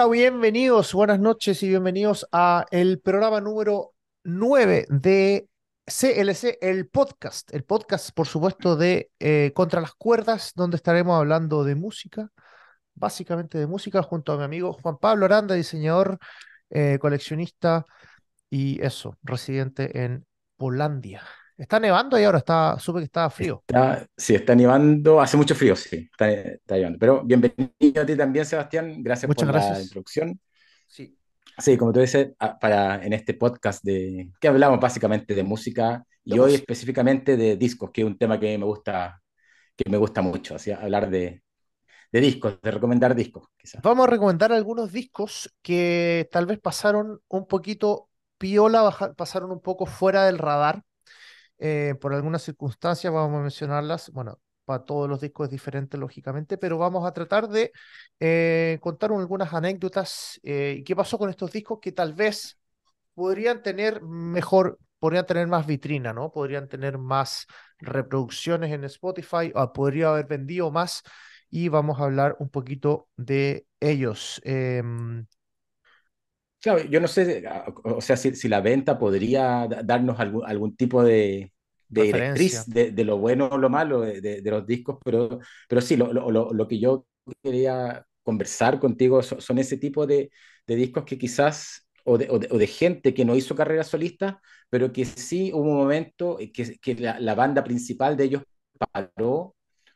Hola, bienvenidos, buenas noches y bienvenidos a el programa número 9 de CLC, el podcast. El podcast, por supuesto, de eh, Contra las Cuerdas, donde estaremos hablando de música, básicamente de música, junto a mi amigo Juan Pablo Aranda, diseñador, eh, coleccionista y eso, residente en Polandia. Está nevando y ahora está, supe que está frío. sí, está nevando, hace mucho frío, sí, está, nevando. Pero bienvenido a ti también, Sebastián, gracias por la introducción. Sí. Sí, como te dices, ah, para, en este podcast de, que hablamos básicamente de música y hoy específicamente de discos, que es un tema que me gusta, que me gusta mucho, hablar de, discos, de recomendar discos. Vamos a recomendar algunos discos que tal vez pasaron un poquito piola, pasaron un poco fuera del radar, eh, por algunas circunstancias, vamos a mencionarlas, bueno, para todos los discos es diferente, lógicamente, pero vamos a tratar de eh, contar algunas anécdotas eh, qué pasó con estos discos que tal vez podrían tener mejor, podrían tener más vitrina, ¿no? Podrían tener más reproducciones en Spotify, o ah, podría haber vendido más y vamos a hablar un poquito de ellos. Em, yo no sé, o sea, si, la venta podría darnos algún, algún tipo de, de directriz de, de, lo bueno o lo malo de, de los discos, pero, pero sí, lo, lo, lo, que yo quería conversar contigo son, ese tipo de, discos que quizás, o, o de, gente que no hizo carrera solista, pero que sí hubo un momento que, que la, la banda principal de ellos paró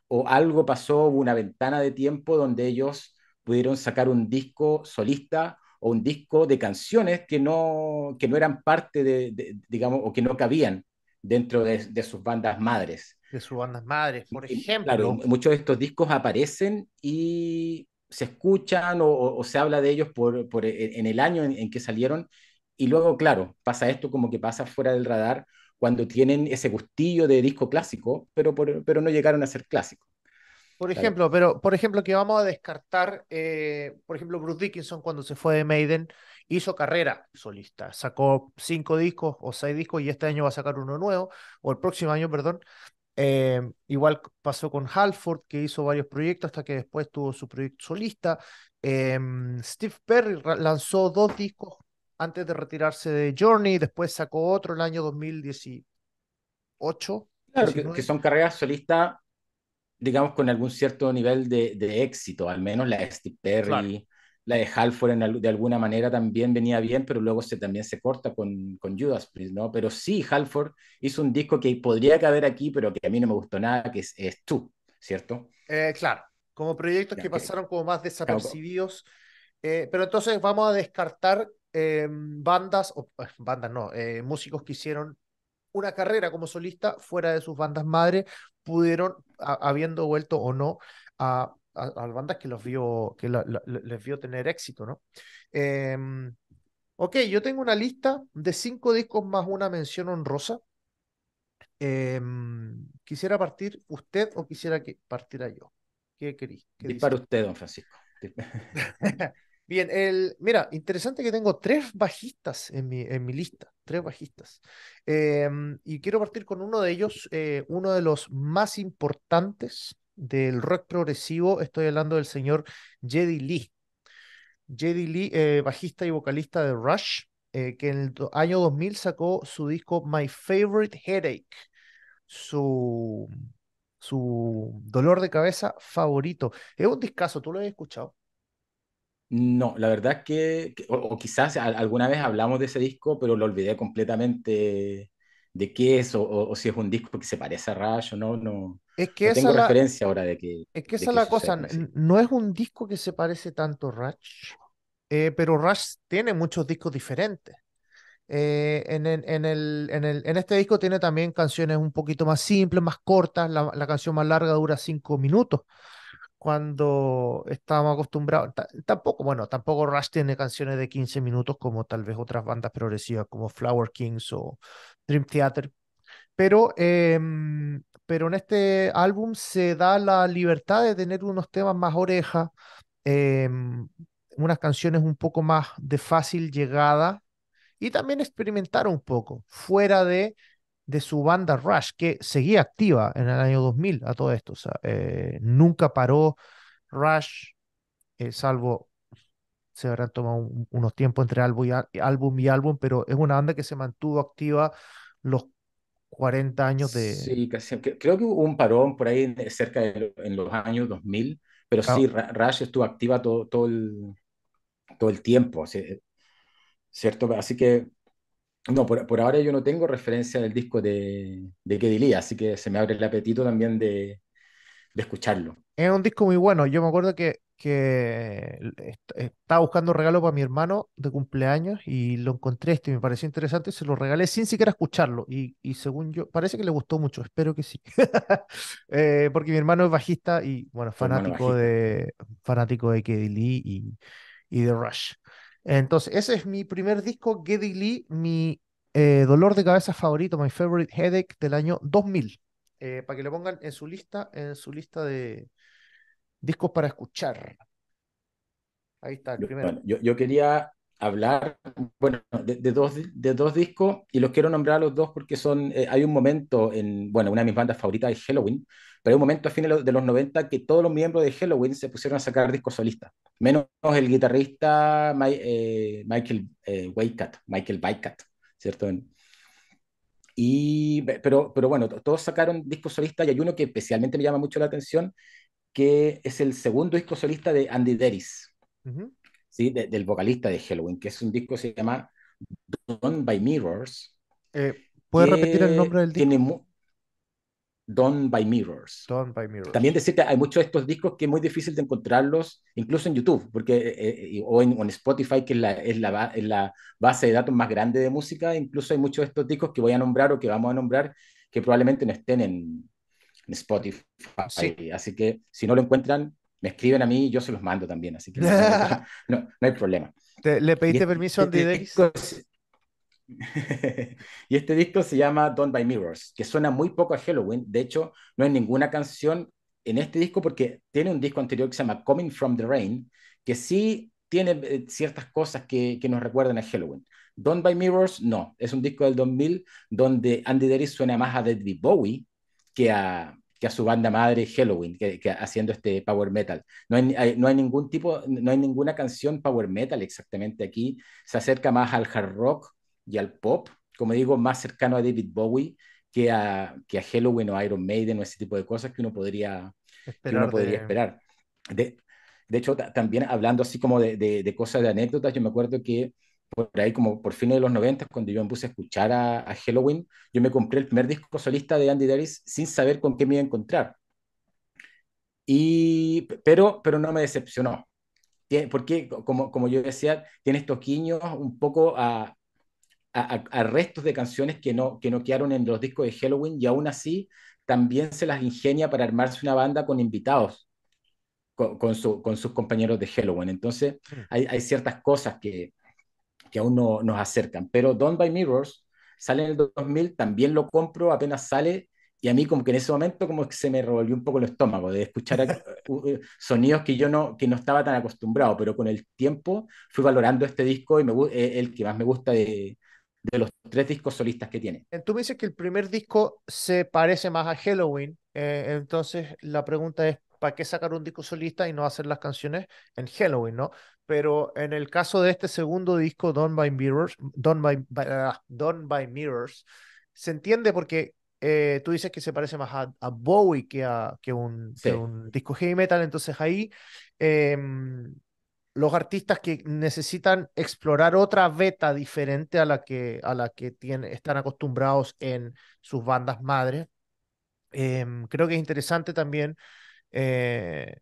o algo pasó, hubo una ventana de tiempo donde ellos pudieron sacar un disco solista o un disco de canciones que no, que no eran parte de, digamos, o que no cabían dentro de, sus bandas madres. De sus bandas madres, por ejemplo. muchos de estos discos aparecen y se escuchan o, se habla de ellos por, por eh, en el año en, que salieron y luego, claro, pasa esto como que pasa fuera del radar cuando tienen ese gustillo de disco clásico, pero, pero no llegaron a ser clásicos. Por ejemplo, pero por ejemplo que vamos a descartar, eh, por ejemplo, Bruce Dickinson cuando se fue de Maiden hizo carrera solista, sacó cinco discos o seis discos y este año va a sacar uno nuevo, o el próximo año, perdón. Em, igual pasó con Halford que hizo varios proyectos hasta que después tuvo su proyecto solista. Em, Steve Perry lanzó dos discos antes de retirarse de Journey, después sacó otro el año 2018. que, son carreras solistas digamos, con algún cierto nivel de, éxito, al menos la de Steve la de Halford de alguna manera también venía bien, pero luego se, también se corta con, con Judas Priest, ¿no? Pero sí, Halford hizo un disco que podría caber aquí, pero que a mí no me gustó nada, que es, Tú, ¿cierto? Eh, claro, como proyectos que pasaron como más desapercibidos. Eh, pero entonces vamos a descartar eh, bandas, o, bandas no, músicos que hicieron una carrera como solista fuera de sus bandas madres pudieron, habiendo vuelto o no a, a, bandas que, los vio, que les vio tener éxito, ¿no? Em, ok, yo tengo una lista de cinco discos más una mención honrosa. Em, ¿Quisiera partir usted o quisiera que partiera yo? ¿Qué querís? Dispara usted, don Francisco. Bien, mira, interesante que tengo tres bajistas en mi, lista, tres bajistas. Em, y quiero partir con uno de ellos, eh, uno de los más importantes del rock progresivo, estoy hablando del señor Jedi Lee. Jedi Lee, eh, bajista y vocalista de Rush, eh, que en el año 2000 sacó su disco My Favorite Headache, su, su dolor de cabeza favorito. Es un discazo, tú lo has escuchado. No, la verdad es que, o, quizás alguna vez hablamos de ese disco, pero lo olvidé completamente de qué es o, si es un disco que se parece a Rush o no, no. Es que tengo referencia ahora de que. Es que esa es la cosa, no es un disco que se parece tanto a Rush, eh, pero Rush tiene muchos discos diferentes. Eh, en, el, en, este disco tiene también canciones un poquito más simples, más cortas, la canción más larga dura cinco minutos cuando estábamos acostumbrados. Tampoco, bueno, tampoco Rush tiene canciones de 15 minutos como tal vez otras bandas progresivas como Flower Kings o Dream Theater. Pero, em, pero en este álbum se da la libertad de tener unos temas más oreja, em, unas canciones un poco más de fácil llegada y también experimentar un poco, fuera de de su banda Rush, que seguía activa en el año 2000 a todo esto. O sea, eh, nunca paró Rush, eh, salvo se habrán tomado unos tiempos entre álbum y, álbum pero es una banda que se mantuvo activa los 40 años de... Sí, creo que hubo un parón por ahí cerca de en los años 2000, pero sí, ah. Rush estuvo activa todo, todo, el, todo el tiempo, ¿cierto? Así que no, por, ahora yo no tengo referencia del disco de, de Lee, así que se me abre el apetito también de, de escucharlo. Es un disco muy bueno. Yo me acuerdo que, que estaba buscando un regalo para mi hermano de cumpleaños y lo encontré este y me pareció interesante se lo regalé sin siquiera escucharlo. Y, y según yo, parece que le gustó mucho, espero que sí. Eh, porque mi hermano es bajista y, bueno, fanático de fanático de Keddy Lee y, y de Rush. Entonces, ese es mi primer disco, Geddy Lee, mi eh, dolor de cabeza favorito, my favorite headache del año 2000. Eh, para que le pongan en su lista, en su lista de discos para escuchar. Ahí está, el primero. yo, quería hablar, bueno, de, dos, de dos discos y los quiero nombrar a los dos porque son, eh, hay un momento en, bueno, una de mis bandas favoritas es Halloween, pero hay un momento a fines de los 90 que todos los miembros de Halloween se pusieron a sacar discos solistas, menos el guitarrista eh, Michael eh, Michael Bycat, ¿cierto? Y, pero, pero bueno, todos sacaron discos solistas y hay uno que especialmente me llama mucho la atención, que es el segundo disco solista de Andy Deris. ¿sí? del vocalista de Halloween, que es un disco que se llama Don by Mirrors. Eh, ¿Puedes repetir el nombre del disco? Tiene Don by Mirrors. by Mirrors. También decirte, hay muchos de estos discos que es muy difícil de encontrarlos, incluso en YouTube, porque, eh, eh, o, en, Spotify, que es la, es, la, base de datos más grande de música, incluso hay muchos de estos discos que voy a nombrar o que vamos a nombrar que probablemente no estén en, en Spotify. Así que si no lo encuentran, me escriben a mí y yo se los mando también, así que no, hay problema. ¿Le pediste este, permiso a este Andy y este disco se llama Don't Buy Mirrors, que suena muy poco a Halloween. De hecho, no hay ninguna canción en este disco porque tiene un disco anterior que se llama Coming From The Rain, que sí tiene eh, ciertas cosas que, nos recuerdan a Halloween. Don't Buy Mirrors, no. Es un disco del 2000 donde Andy Davis suena más a David Bowie que a, que a su banda madre Halloween, que, haciendo este power metal. No hay, no hay ningún tipo, no hay ninguna canción power metal exactamente aquí. Se acerca más al hard rock y al pop, como digo, más cercano a David Bowie que a, que a Halloween o Iron Maiden o ese tipo de cosas que uno podría esperar. podría de... esperar. De, de hecho, también hablando así como de, de cosas de anécdotas, yo me acuerdo que por ahí como por fines de los 90, cuando yo me puse a escuchar a, Halloween, yo me compré el primer disco solista de Andy Davis sin saber con qué me iba a encontrar. Y, pero, pero no me decepcionó, porque como, como yo decía, tiene estos guiños un poco a, a, restos de canciones que no, que no quedaron en los discos de Halloween y aún así también se las ingenia para armarse una banda con invitados, con, su, con sus compañeros de Halloween. Entonces mm. hay, hay ciertas cosas que, que aún no nos acercan. Pero Don't by Mirrors sale en el 2000, también lo compro, apenas sale, y a mí como que en ese momento como que se me revolvió un poco el estómago de escuchar sonidos que yo no, que no estaba tan acostumbrado, pero con el tiempo fui valorando este disco y me, eh, el que más me gusta de, los tres discos solistas que tiene. Eh, tú me dices que el primer disco se parece más a Halloween, eh, entonces la pregunta es, ¿para qué sacar un disco solista y no hacer las canciones en Halloween, no? Pero en el caso de este segundo disco, Don't by Mirrors, Don't by, ah, by Mirrors, se entiende porque eh, tú dices que se parece más a, Bowie que a que un, un, disco heavy metal, entonces ahí em, los artistas que necesitan explorar otra beta diferente a la que, a la que están acostumbrados en sus bandas madres. Em, creo que es interesante también eh,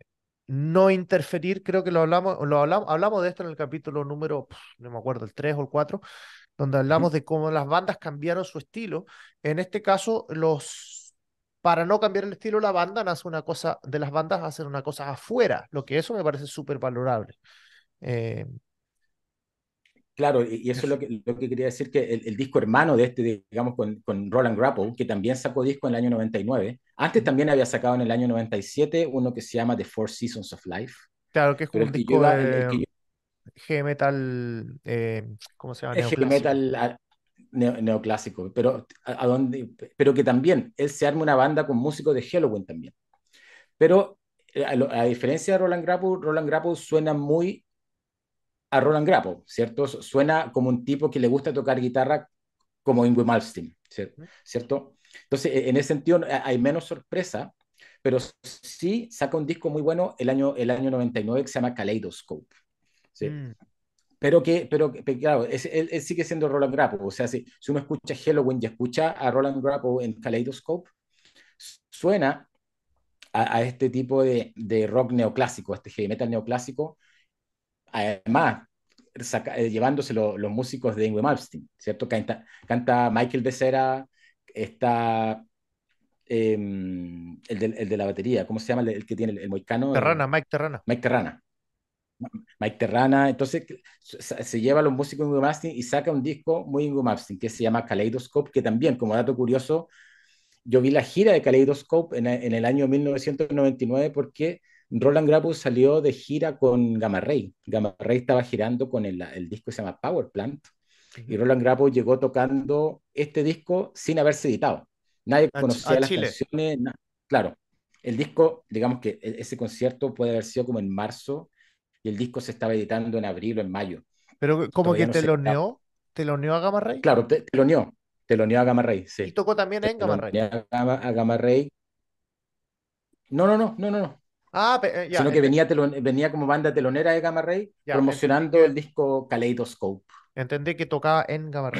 no interferir, creo que lo hablamos, lo hablamos, hablamos de esto en el capítulo número, no me acuerdo, el 3 o el 4, donde hablamos de cómo las bandas cambiaron su estilo. En este caso, los para no cambiar el estilo, la banda hace una cosa, de las bandas hacen una cosa afuera, lo que eso me parece súper valorable. Eh, Claro, y, eso es lo que, lo que, quería decir, que el, disco hermano de este, digamos, con, con, Roland Grapple, que también sacó disco en el año 99, antes también había sacado en el año 97 uno que se llama The Four Seasons of Life. Claro, que es un disco de G-Metal, eh, ¿cómo se llama? G-Metal ah, neoclásico, pero, a, dónde, pero que también él se arma una banda con músicos de Halloween también. Pero eh, a, a diferencia de Roland Grapple, Roland Grapple suena muy a Roland Grappo, ¿cierto? Suena como un tipo que le gusta tocar guitarra como Ingwe Malmsteen, ¿cierto? Entonces, e-, en ese sentido hay menos sorpresa, pero sí saca un disco muy bueno el año, el año 99 que se llama Kaleidoscope, mm. Pero que, pero, claro, él, sigue siendo Roland Grappo, o sea, si, uno escucha Halloween y escucha a Roland Grappo en Kaleidoscope, suena a, este tipo de, rock neoclásico, este heavy metal neoclásico, además, eh, llevándose los músicos de Ingwe Malmsteen, ¿cierto? Canta, canta Michael Becerra, está em, el, de, la batería, ¿cómo se llama? El, que tiene el, el moicano. Terrana, Mike Terrana. Mike Terrana. Mike Terrana, entonces se lleva los músicos de Ingo Malmsteen y saca un disco muy Ingo Malmsteen que se llama Kaleidoscope, que también, como dato curioso, yo vi la gira de Kaleidoscope en, en el año 1999 porque Roland Grappus salió de gira con Gamma Ray. Gamma Ray estaba girando con el, disco que se llama Power Plant. Y Roland Grappus llegó tocando este disco sin haberse editado. Nadie ah, conocía ah, las canciones. Claro, el disco, digamos que e, ese concierto puede haber sido como en marzo y el disco se estaba editando en abril o en mayo. Pero como que te lo neó, te lo neó a Gamma Ray. Claro, te, lo neó, te lo neó a Gamma Ray, sí. Y tocó también en Gamma Ray. A Gamma, a Gamma Ray. No, no, no, no, no, Ah, pero, eh, ya, sino que venía, como banda telonera de Gamma Ray promocionando el disco Kaleidoscope. Entendí que tocaba en Gamma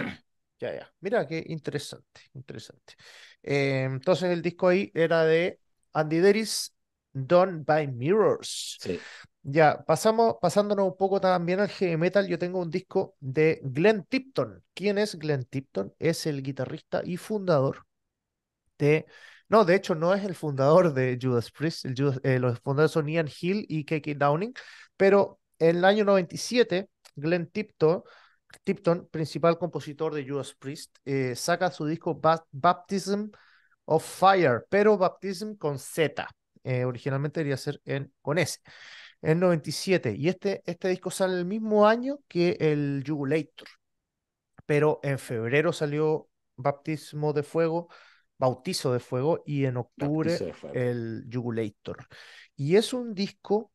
Ya, ya. Mira, qué interesante, interesante. Eh, entonces el disco ahí era de Andy Deris, Done by Mirrors. Ya, pasamos, pasándonos un poco también al heavy metal, yo tengo un disco de Glenn Tipton. ¿Quién es Glenn Tipton? Es el guitarrista y fundador de no, de hecho, no es el fundador de Judas Priest. Eh, los fundadores son Ian Hill y K.K. Downing. Pero en el año 97, Glenn Tipton, Tipton principal compositor de Judas Priest, eh, saca su disco Baptism of Fire, pero Baptism con Z. Eh, originalmente debería ser en, con S. En 97. Y este, este, disco sale el mismo año que el Jugulator. Pero en febrero salió Baptismo de Fuego Bautizo de Fuego y en octubre el Jugulator. Y es un disco,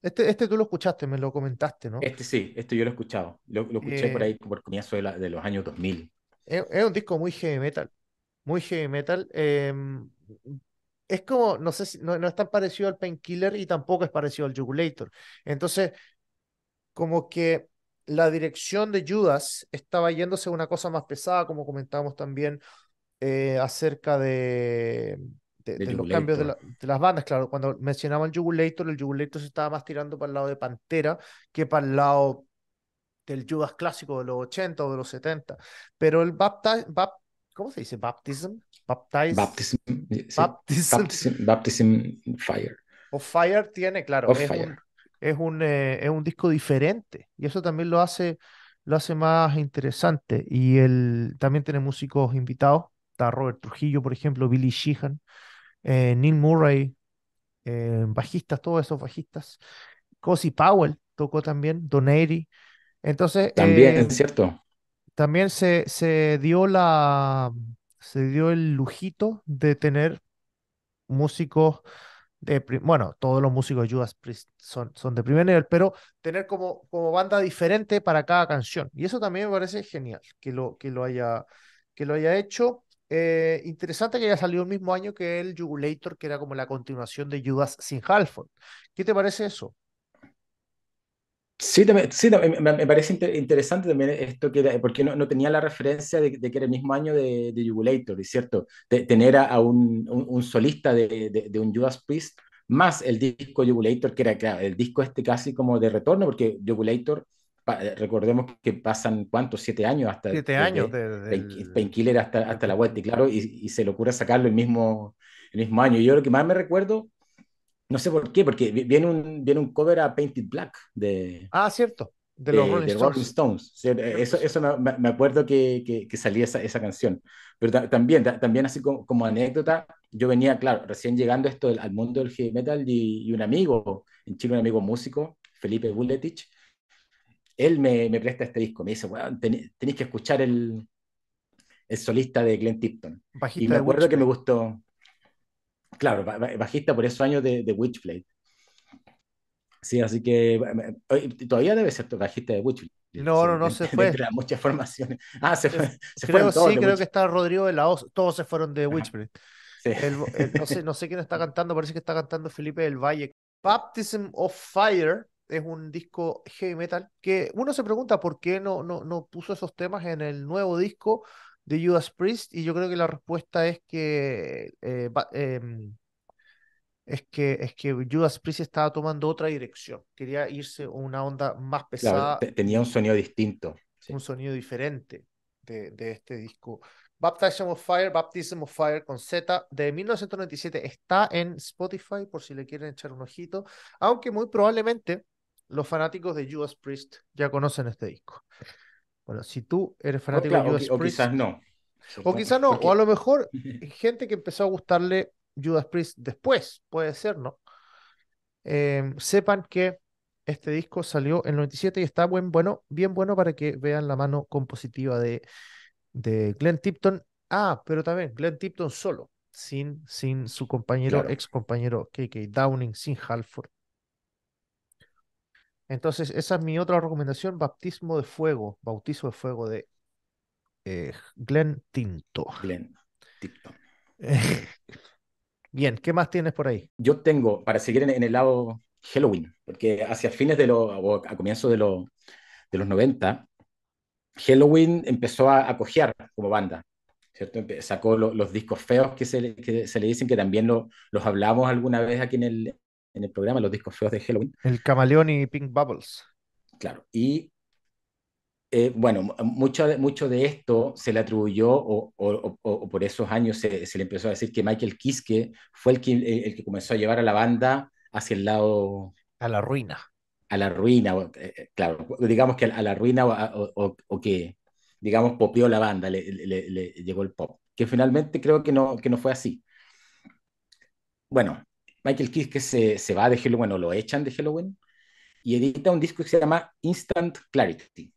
este, este tú lo escuchaste, me lo comentaste, ¿no? Este sí, este yo lo he escuchado, lo, escuché por eh, ahí por comienzo de, los años 2000. Es, un disco muy heavy metal, muy heavy metal. Em, es como, no sé si, no, es tan parecido al Painkiller y tampoco es parecido al Jugulator. Entonces, como que la dirección de Judas estaba yéndose a una cosa más pesada, como comentábamos también, eh, acerca de, los cambios de, las bandas. Claro, cuando mencionaba el Jugulator, el Jugulator se estaba más tirando para el lado de Pantera que para el lado del Judas clásico de los 80 o de los 70. Pero el Baptism, ¿cómo se dice? Baptism. Eh, baptism, baptism. Baptism. Fire. O Fire tiene, claro. Eh, es, Un, disco diferente. Y eso también lo hace, lo hace más interesante. Y él también tiene músicos invitados Robert Trujillo, por ejemplo, Billy Sheehan, eh, Neil Murray, eh, bajistas, todos esos bajistas. Cosi Powell tocó también, Donati. Entonces. También, eh, es cierto. También se, se dio la. Se dio el lujito de tener músicos de, bueno, todos los músicos de Judas son, son de primer nivel, pero tener como, como banda diferente para cada canción. Y eso también me parece genial que lo, que lo, haya, que lo haya hecho. Eh, interesante que haya salido el mismo año que el Jugulator, que era como la continuación de Judas sin Halford. ¿Qué te parece eso? Sí, me, parece interesante también esto que porque no, no tenía la referencia de, que era el mismo año de, de Jugulator, cierto? De, tener a, un, un, solista de, de, un Judas Priest más el disco Jugulator, que era el disco este casi como de retorno, porque Jugulator eh, recordemos que pasan cuántos, siete años hasta... Siete años hasta, hasta la vuelta, y claro, y, se le ocurre sacarlo el mismo, el mismo año. Yo lo que más me recuerdo, no sé por qué, porque viene un, viene un cover a Painted Black de... Ah, cierto. De los Rolling, Stones. Eso, eso me, acuerdo que, que, salía esa, esa, canción. Pero también, también así como, anécdota, yo venía, claro, recién llegando esto al mundo del heavy metal y, y un amigo, en Chile un amigo músico, Felipe Bulletich, él me, presta este disco, me dice, tenéis que escuchar el, solista de Glenn Tipton. y me acuerdo que me gustó, claro, bajista por esos años de, Witchblade. Sí, así que todavía debe ser bajista de Witchblade. No, no, no se fue. Muchas formaciones. Ah, se fue. creo sí, creo que está Rodrigo de la Oz. Todos se fueron de Witchblade. no sé quién está cantando, parece que está cantando Felipe del Valle. Baptism of Fire es un disco heavy metal que uno se pregunta por qué no, no, no puso esos temas en el nuevo disco de Judas Priest y yo creo que la respuesta es que eh, em, es que es que Judas Priest estaba tomando otra dirección quería irse a una onda más pesada tenía un sonido distinto un sonido diferente de, de este disco Baptism of Fire, Baptism of Fire con Z de 1997 está en Spotify por si le quieren echar un ojito, aunque muy probablemente los fanáticos de Judas Priest ya conocen este disco. Bueno, si tú eres fanático de Judas Priest. O quizás no. O quizás no, o a lo mejor gente que empezó a gustarle Judas Priest después, puede ser, ¿no? Em, sepan que este disco salió en el 97 y está buen, bueno, bien bueno para que vean la mano compositiva de, de Glenn Tipton. Ah, pero también Glenn Tipton solo, sin, sin su compañero, ex compañero KK Downing, sin Halford. Entonces, esa es mi otra recomendación, Bautismo de Fuego, Bautizo de Fuego de eh, Glenn Tinto. Glenn Tinto. bien, ¿qué más tienes por ahí? Yo tengo, para seguir en, el lado Halloween, porque hacia fines de los, o a comienzos de, de los 90, Halloween empezó a, a como banda. ¿cierto? Sacó los discos feos que se, le dicen, que también lo, los hablamos alguna vez aquí en el, en el programa Los Discos Feos de Halloween. El Camaleón y Pink Bubbles. Claro, y eh, bueno, mucho, mucho de esto se le atribuyó, o, por esos años se, le empezó a decir que Michael Kiske fue el que, el que comenzó a llevar a la banda hacia el lado... A la ruina. A la ruina, eh, eh, claro, digamos que a la ruina o, que, digamos, popió la banda, le, le, llegó el pop, que finalmente creo que no, que no fue así. Bueno, Michael Kiske se, se va de Halloween, o lo echan de Halloween, y edita un disco que se llama Instant Clarity,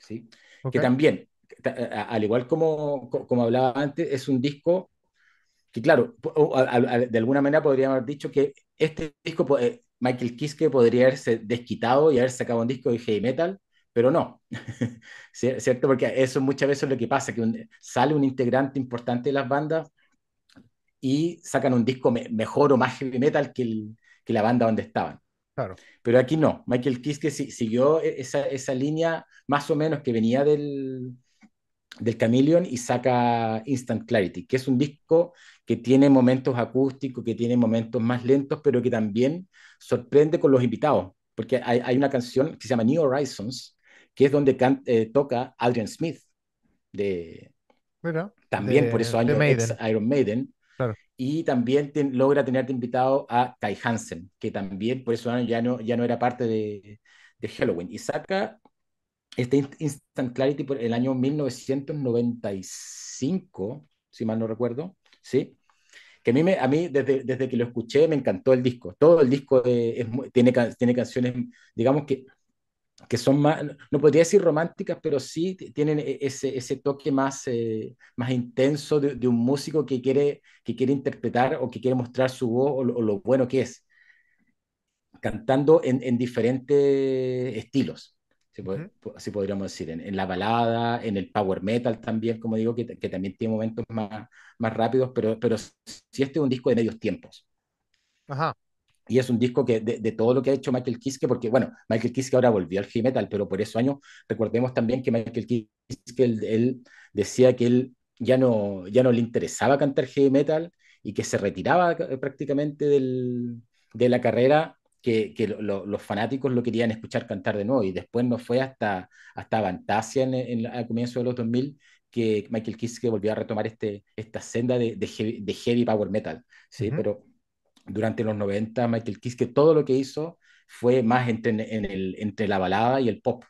¿sí? que también, al igual como, hablaba antes, es un disco que, claro, de alguna manera podría haber dicho que este disco, eh, Michael Kiske podría haberse desquitado y haber sacado un disco de heavy metal, pero no, ¿cierto? Porque eso muchas veces es lo que pasa, que sale un integrante importante de las bandas y sacan un disco mejor o más heavy metal que, la banda donde estaban. Pero aquí no, Michael Kiske siguió e-, esa, línea más o menos que venía del, del Chameleon y saca Instant Clarity, que es un disco que tiene momentos acústicos, que tiene momentos más lentos, pero que también sorprende con los invitados, porque hay, una canción que se llama New Horizons, que es donde eh, toca Adrian Smith, de, también por eso años Iron Maiden. Y también logra tenerte invitado a Kai Hansen, que también por eso ah, ya no, ya no era parte de, de Halloween. Y saca este Instant Clarity por el año 1995, si mal no recuerdo, ¿sí? Que a mí, me, a mí desde, desde que lo escuché me encantó el disco. Todo el disco eh, tiene, tiene canciones, digamos que que son más, no podría decir románticas, pero sí tienen e-, ese, toque más, eh, más intenso de, un músico que quiere, que quiere interpretar o que quiere mostrar su voz o, lo bueno que es, cantando en, diferentes estilos, Así podríamos decir, en, la balada, en el power metal también, como digo, que, también tiene momentos más, más rápidos, pero, pero si este es un disco de medios tiempos. Ajá. Y es un disco que de, todo lo que ha hecho Michael Kiske, porque bueno, Michael Kiske ahora volvió al heavy metal, pero por esos años recordemos también que Michael Kiske, él, decía que él ya no, ya no le interesaba cantar heavy metal y que se retiraba eh, prácticamente de la carrera, que, los fanáticos lo querían escuchar cantar de nuevo. Y después no fue hasta, hasta en, el al comienzo de los 2000 que Michael Kiske volvió a retomar este, esta senda de, heavy, power metal. ¿sí? Pero durante los 90, Michael Kiske, todo lo que hizo fue más entre, en el, entre la balada y el pop.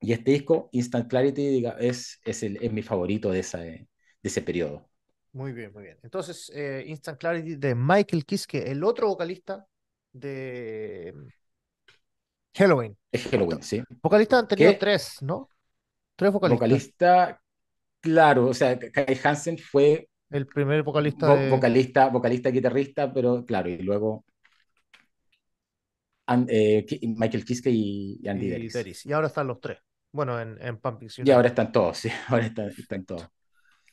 Y este disco, Instant Clarity, es, es, el, mi favorito de, esa, de ese periodo. Muy bien, muy bien. Entonces, eh, Instant Clarity de Michael Kiske, el otro vocalista de Halloween. Es Halloween, sí. Vocalista han tenido tres, ¿no? Tres vocalistas. Vocalista, claro, o sea, Kai Hansen fue el primer vocalista. Vocalista, vocalista, guitarrista, pero claro, y luego. Eh, Michael Kiske y, Andy y, Y ahora están los tres. Bueno, en, en Pumping Y ahora están todos, sí, ahora están, todos.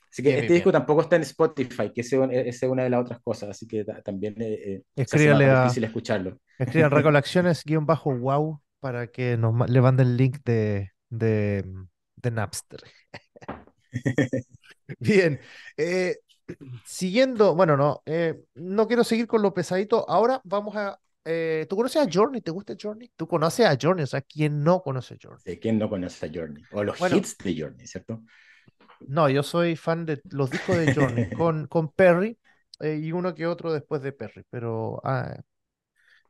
Así que este disco tampoco está en Spotify, que es una de las otras cosas, así que también eh, eh, es difícil escucharlo. Escriban recolecciones-wow para que nos le manden el link de, de, de Napster. Bien. Eh, siguiendo, bueno, no, eh, no quiero seguir con lo pesadito. Ahora vamos a. Eh, ¿Tú conoces a Journey? ¿Te gusta Journey? ¿Tú conoces a Journey? O sea, ¿quién no conoce a Journey? ¿Quién no conoce a Journey? O los hits de Journey, ¿cierto? No, yo soy fan de los discos de Journey con, con Perry y uno que otro después de Perry, pero. Ah,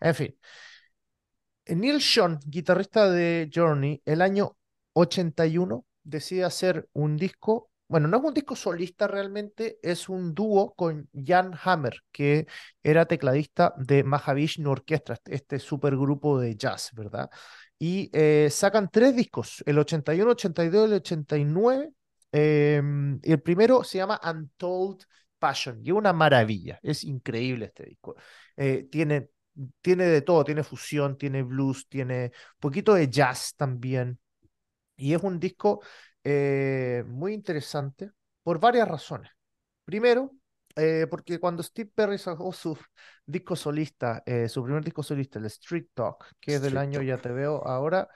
en fin. Neil Sean, guitarrista de Journey, el año 81 decide hacer un disco bueno, no es un disco solista realmente, es un dúo con Jan Hammer, que era tecladista de Mahavishnu Orchestra, este, este supergrupo de jazz, ¿verdad? Y eh, sacan tres discos, el 81, 82 y el 89. Em, y el primero se llama Untold Passion y es una maravilla, es increíble este disco. Eh, tiene, tiene de todo, tiene fusión, tiene blues, tiene un poquito de jazz también. Y es un disco eh, muy interesante por varias razones. Primero, eh, porque cuando Steve Perry sacó su disco solista, eh, su primer disco solista, el Street Talk, que es del año ya te veo ahora,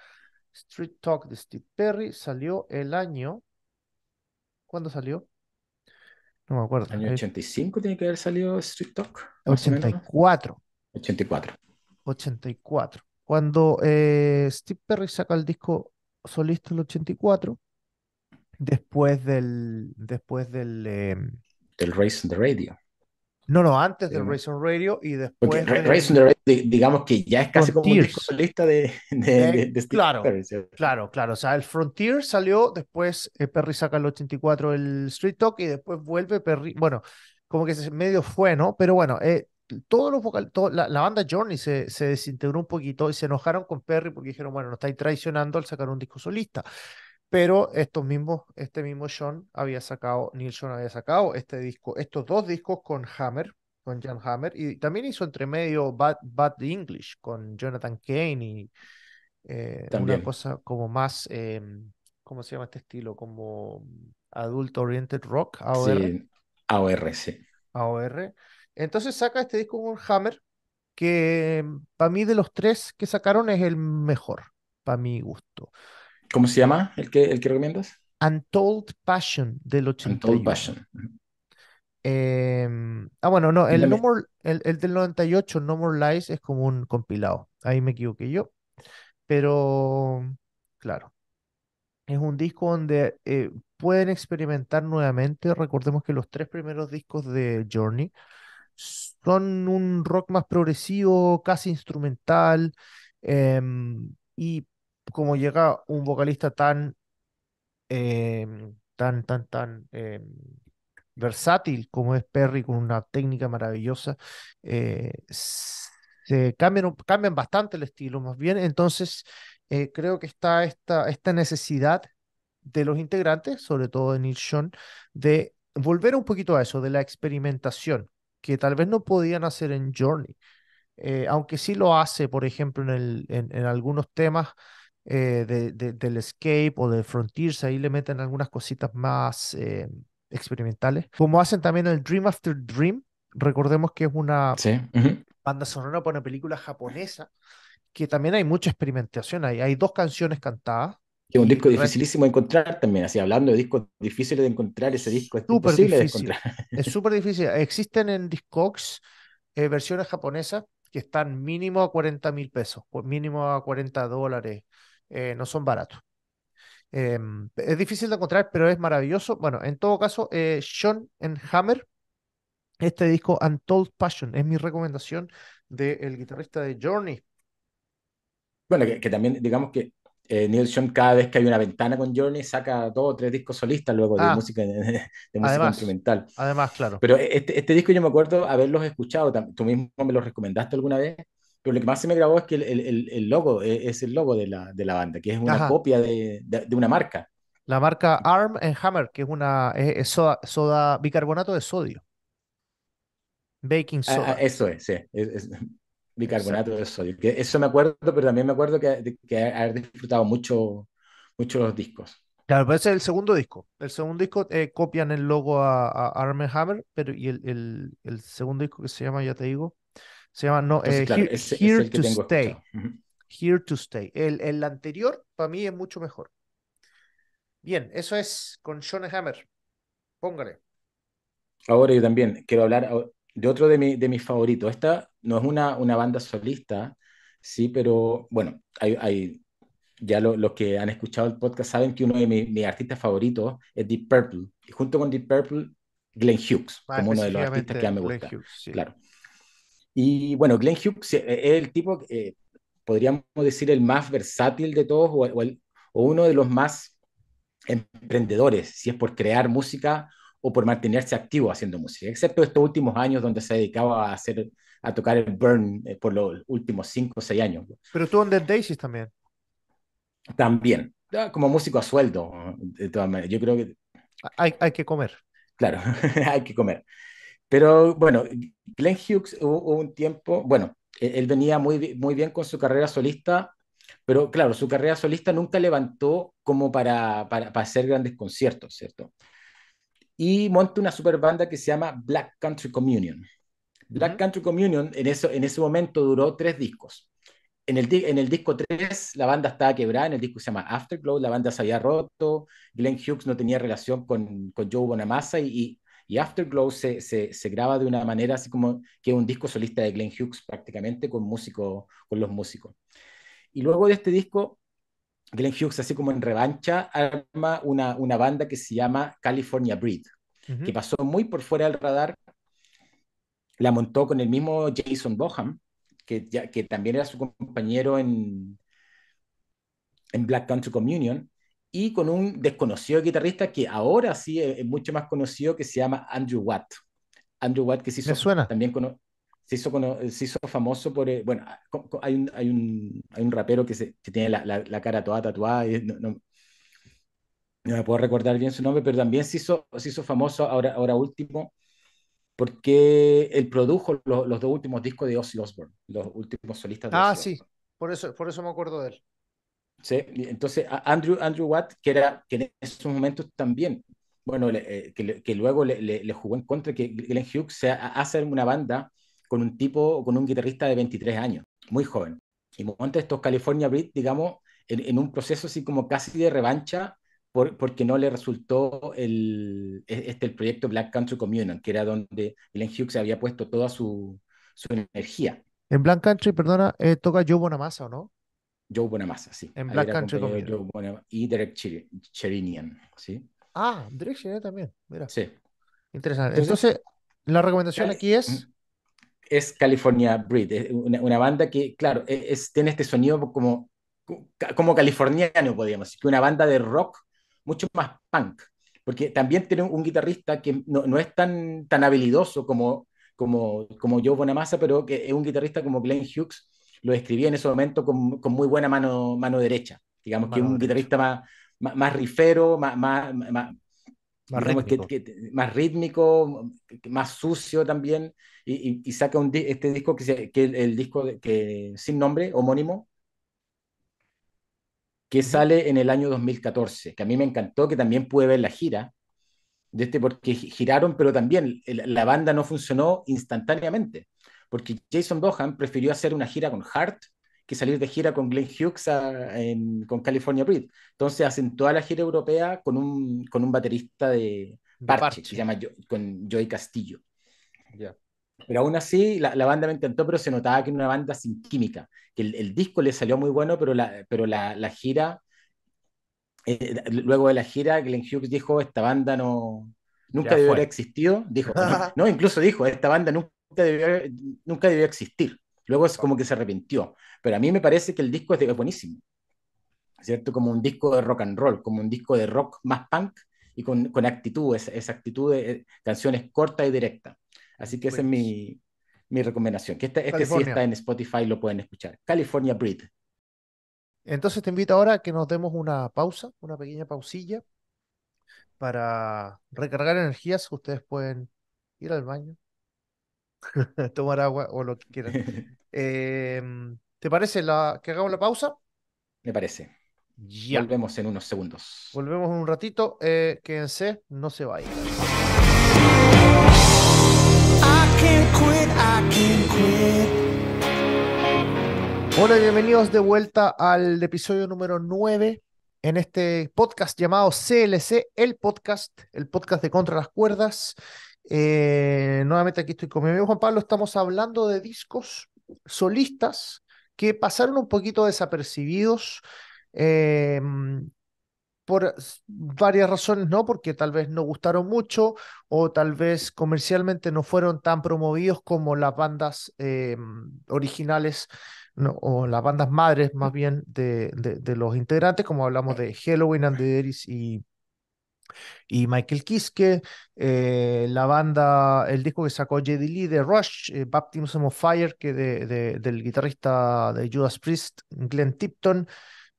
Street Talk de Steve Perry salió el año. ¿Cuándo salió? No me acuerdo. Año 85 tiene que haber salido Street Talk. 84. 84. 84. Cuando Steve Perry saca el disco solista el 84, después del. Después del. Em, del Race on the Radio. No, no, antes del Race on Radio y después. the Radio, digamos que ya es casi como un disco solista de, eh, Claro, claro, claro. O sea, el Frontier salió, después eh, Perry saca el 84 el Street Talk y después vuelve Perry. Bueno, como que medio fue, ¿no? Pero bueno, eh, todos los vocal, la, banda Journey se, se, desintegró un poquito y se enojaron con Perry porque dijeron, bueno, nos estáis traicionando al sacar un disco solista pero estos mismos, este mismo Sean había sacado, Sean había sacado este disco, estos dos discos con Hammer, con Jan Hammer, y también hizo entre medio Bad, English con Jonathan Kane y eh, una cosa como más, em, ¿cómo se llama este estilo? Como Adult Oriented Rock, AOR. Sí, AOR, sí. AOR. Entonces saca este disco con Hammer, que em, para mí de los tres que sacaron es el mejor, para mi gusto. ¿Cómo se llama el que, el que recomiendas? Untold Passion del 88 Untold Passion. Em, ah, bueno, no, el, no el, del 98, No More Lies, es como un compilado. Ahí me equivoqué yo. Pero, claro, es un disco donde eh, pueden experimentar nuevamente. Recordemos que los tres primeros discos de Journey son un rock más progresivo, casi instrumental. Em, y como llega un vocalista tan, em, tan, tan, em, versátil como es Perry, con una técnica maravillosa, eh, se cambian, cambian bastante el estilo, más bien. Entonces, eh, creo que está esta, esta necesidad de los integrantes, sobre todo de Neil de volver un poquito a eso, de la experimentación, que tal vez no podían hacer en Journey. Eh, aunque sí lo hace, por ejemplo, en, el, en algunos temas eh, de, del Escape o de Frontiers, ahí le meten algunas cositas más eh, experimentales. Como hacen también el Dream After Dream, recordemos que es una banda sonora para una película japonesa, que también hay mucha experimentación, hay, hay dos canciones cantadas. Es un disco dificilísimo de encontrar también, así hablando de discos difíciles de encontrar, ese disco es súper difícil. De encontrar. Es súper difícil. Existen en Discogs eh, versiones japonesas que están mínimo a 40 mil pesos, mínimo a 40 dólares. Eh, no son baratos. Em, es difícil de encontrar, pero es maravilloso. Bueno, en todo caso, eh, Sean Hammer, este disco Untold Passion, es mi recomendación del guitarrista de Journey. Bueno, que, también, digamos que eh, Neil Sean, cada vez que hay una ventana con Journey, saca dos o tres discos solistas luego de ah, música, de música instrumental. Además, claro. Pero este, este disco yo me acuerdo haberlos escuchado, tú mismo me los recomendaste alguna vez, pero lo que más se me grabó es que el, logo e, es el logo de la, de la banda, que es una copia de, una marca. La marca Arm and Hammer, que es una soda, bicarbonato de sodio. Baking ah, ah, soda. eso es, sí. bicarbonato de sodio. eso me acuerdo, pero también me acuerdo que, he haber disfrutado mucho, mucho los discos. Claro, pero ese es el segundo disco. El segundo disco eh, copian el logo a, Arm Hammer, pero y el segundo disco que se llama, ya te digo, se llama no, eh, Here, to Stay. Here to Stay. El, anterior, para mí, es mucho mejor. Bien, eso es con Sean Hammer. Póngale. Ahora yo también quiero hablar de otro de, mi, de mis favoritos. Esta no es una, una banda solista, sí, pero bueno, hay, ya los que han escuchado el podcast saben que uno de mis, artistas favoritos es Deep Purple. Y junto con Deep Purple, Glenn Hughes, como uno de los artistas que mí me gusta. Claro. Y bueno, Glenn Hughes eh, eh, es el tipo, eh, podríamos decir, el más versátil de todos o, uno de los más emprendedores, si es por crear música o por mantenerse activo haciendo música, excepto estos últimos años donde se dedicaba a, hacer, a tocar el burn por los últimos 5 o 6 años. Pero tú en Dead Daisies también. También, ah, como músico a sueldo, de todas maneras. Yo creo que... Hay, hay que comer. Claro, hay que comer. Pero bueno, Glenn Hughes hubo, un tiempo, bueno, e-, él venía muy, muy bien con su carrera solista, pero claro, su carrera solista nunca levantó como para, hacer grandes conciertos, ¿cierto? Y monta una super banda que se llama Black Country Communion. Black Country Communion en, eso, en ese momento duró tres discos. En el, en el disco 3 la banda estaba quebrada, en el disco se llama Afterglow, la banda se había roto, Glenn Hughes no tenía relación con, Joe Bonamassa y y Afterglow se, graba de una manera así como que es un disco solista de Glenn Hughes prácticamente con, músico, con los músicos. Y luego de este disco, Glenn Hughes, así como en revancha, arma una, banda que se llama California Breed, que pasó muy por fuera del radar. La montó con el mismo Jason Boham, que, ya, que también era su compañero en, en Black Country Communion, y con un desconocido guitarrista que ahora sí es, mucho más conocido que se llama Andrew Watt. Andrew Watt que se hizo también se hizo, se hizo famoso por, eh, bueno, ah, hay, un, hay, un, hay, un, rapero que, se, tiene la, la, cara toda tatuada, y no, no, no, me puedo recordar bien su nombre, pero también se hizo, se hizo famoso ahora, ahora último porque él produjo los dos últimos discos de Ozzy Osbourne, los últimos solistas de Ah, sí, por eso, por eso me acuerdo de él. Entonces, Andrew, Andrew Watt, que, era, que en esos momentos también, bueno, eh, que, luego le, jugó en contra, que Glenn Hughes se hace una banda con un tipo, con un guitarrista de 23 años, muy joven. Y monta estos California Brit, digamos, en, un proceso así como casi de revancha por, porque no le resultó el, e, este, el proyecto Black Country Communion, que era donde Glenn Hughes había puesto toda su, su energía. En Black Country, perdona, eh, toca Joe Bonamassa, ¿o no? Joe Bonamassa, sí. En Black Country y Derek ¿sí? Ah, Derek Cherinian también, Sí. Interesante. Entonces, la recomendación aquí es... Es mm, California Breed, una, banda que, claro, e, es, tiene este sonido como, como californiano, podríamos decir, que una banda de rock mucho más punk, porque también tiene un guitarrista que no, es tan, tan habilidoso como, como, como Joe Bonamassa, pero que es un guitarrista como Glenn Hughes, lo escribí en ese momento con, muy buena mano, mano derecha. Digamos que un guitarrista más, más, rifero, más, más, rítmico. más sucio también, y, saca un este disco que, es el, disco que, sin nombre, homónimo, que sale en el año 2014, que a mí me encantó, que también pude ver la gira, de este porque giraron, pero también la banda no funcionó instantáneamente porque Jason Bohan prefirió hacer una gira con Hart que salir de gira con Glenn Hughes ah, en, con California Breed. Entonces hacen toda la gira europea con un, con un baterista de Parche, que se llama con Joey Castillo. Pero aún así, la, la, banda me encantó, pero se notaba que era una banda sin química, que el, el disco le salió muy bueno, pero la, pero la, la gira, eh, luego de la gira, Glenn Hughes dijo, esta banda no... Nunca debió haber existido, dijo. no, incluso dijo, esta banda nunca debió, nunca debió existir. Luego es como que se arrepintió. Pero a mí me parece que el disco es, buenísimo. ¿Cierto? Como un disco de rock and roll, como un disco de rock más punk y con, actitud, esa, actitud de eh, canciones cortas y directas. Así que esa es mi, recomendación. Que este, este sí está en Spotify, lo pueden escuchar. California Breed. Entonces te invito ahora a que nos demos una pausa, una pequeña pausilla para recargar energías. Ustedes pueden ir al baño, tomar agua o lo que quieran. Em, ¿Te parece la, que hagamos la pausa? Me parece. Volvemos en unos segundos. Volvemos en un ratito. Eh, quédense, no se vayan. Hola bienvenidos de vuelta al episodio número 9 en este podcast llamado CLC, el podcast, el podcast de Contra las Cuerdas. Eh, nuevamente aquí estoy con mi amigo Juan Pablo, estamos hablando de discos solistas que pasaron un poquito desapercibidos eh, por varias razones, ¿no? Porque tal vez no gustaron mucho o tal vez comercialmente no fueron tan promovidos como las bandas eh, originales o las bandas madres más bien de, los integrantes, como hablamos de Halloween and the y y Michael Kiske, eh, la banda, el disco que sacó J.D. Lee de Rush, eh, Baptism of Fire, que del guitarrista de Judas Priest, Glenn Tipton,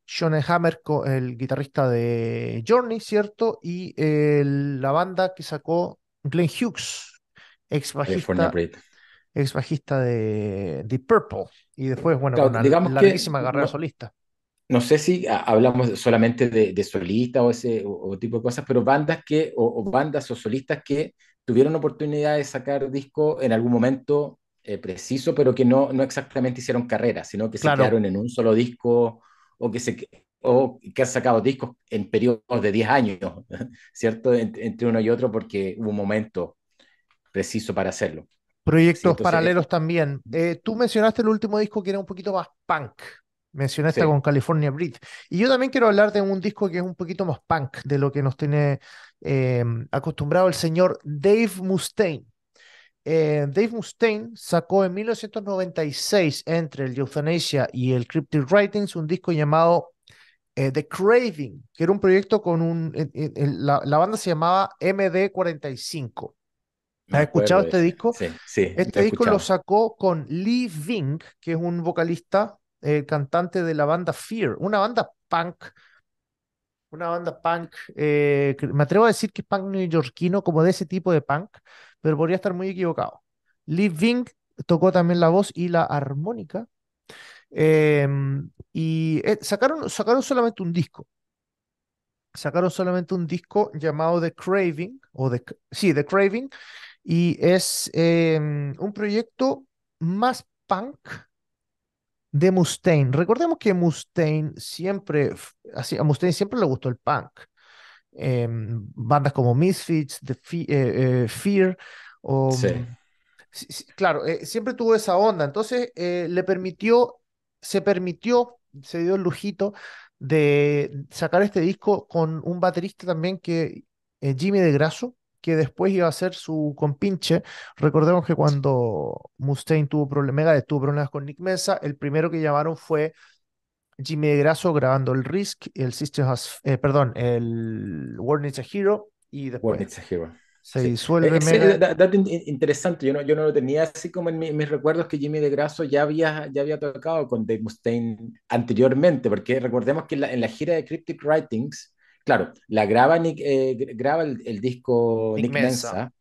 Sean Hammer, el guitarrista de Journey, ¿cierto? Y la banda que sacó Glenn Hughes, ex bajista, ex bajista de, The Purple, y después, bueno, digamos larguísima carrera solista no sé si hablamos solamente de, solistas o ese tipo de cosas, pero bandas que, o, bandas o solistas que tuvieron oportunidad de sacar disco en algún momento eh, preciso, pero que no, no exactamente hicieron carrera, sino que se quedaron en un solo disco o que se que han sacado discos en periodos de 10 años, ¿cierto? Entre uno y otro, porque hubo un momento preciso para hacerlo. Proyectos eh, paralelos también. Eh, tú mencionaste el último disco que era un poquito más punk. Mencionaste con California Breed. Y yo también quiero hablar de un disco que es un poquito más punk de lo que nos tiene em, acostumbrado el señor Dave Mustaine. Eh, Dave Mustaine sacó en 1996 entre el Euthanasia y el Cryptic Writings un disco llamado eh, The Craving, que era un proyecto con un... La, banda se llamaba MD45. ¿Has escuchado este disco? Sí, sí. Este disco lo sacó con Lee Vink, que es un vocalista el cantante de la banda Fear, una banda punk, una banda punk, eh, me atrevo a decir que es punk neoyorquino, como de ese tipo de punk, pero podría estar muy equivocado. Ving tocó también la voz y la armónica. Em, y eh, sacaron, sacaron solamente un disco. Sacaron solamente un disco llamado The Craving, o sí, The Craving, y es em, un proyecto más punk de Mustaine. Recordemos que Mustaine siempre, a Mustaine siempre le gustó el punk. Em, bandas como Misfits, The eh, eh, Fear, o, um, claro, eh, siempre tuvo esa onda. Entonces le permitió, se permitió, se dio el lujito de sacar este disco con un baterista también que Jimmy de Grasso, que después iba a ser su compinche. Recordemos que cuando Mustaine tuvo problemas, tuvo problemas con Nick Mesa, el primero que llamaron fue Jimmy de Grasso grabando el Risk, el Sister Has, eh, perdón, el War Needs a Hero y después a Hero. se disuelve. Es, eh, interesante, yo no, yo no lo tenía así como en, mis recuerdos que Jimmy de Grasso ya había, ya había tocado con Dave Mustaine anteriormente, porque recordemos que en la gira de Cryptic Writings Claro, la graba, eh, el, disco Nick, Mensa.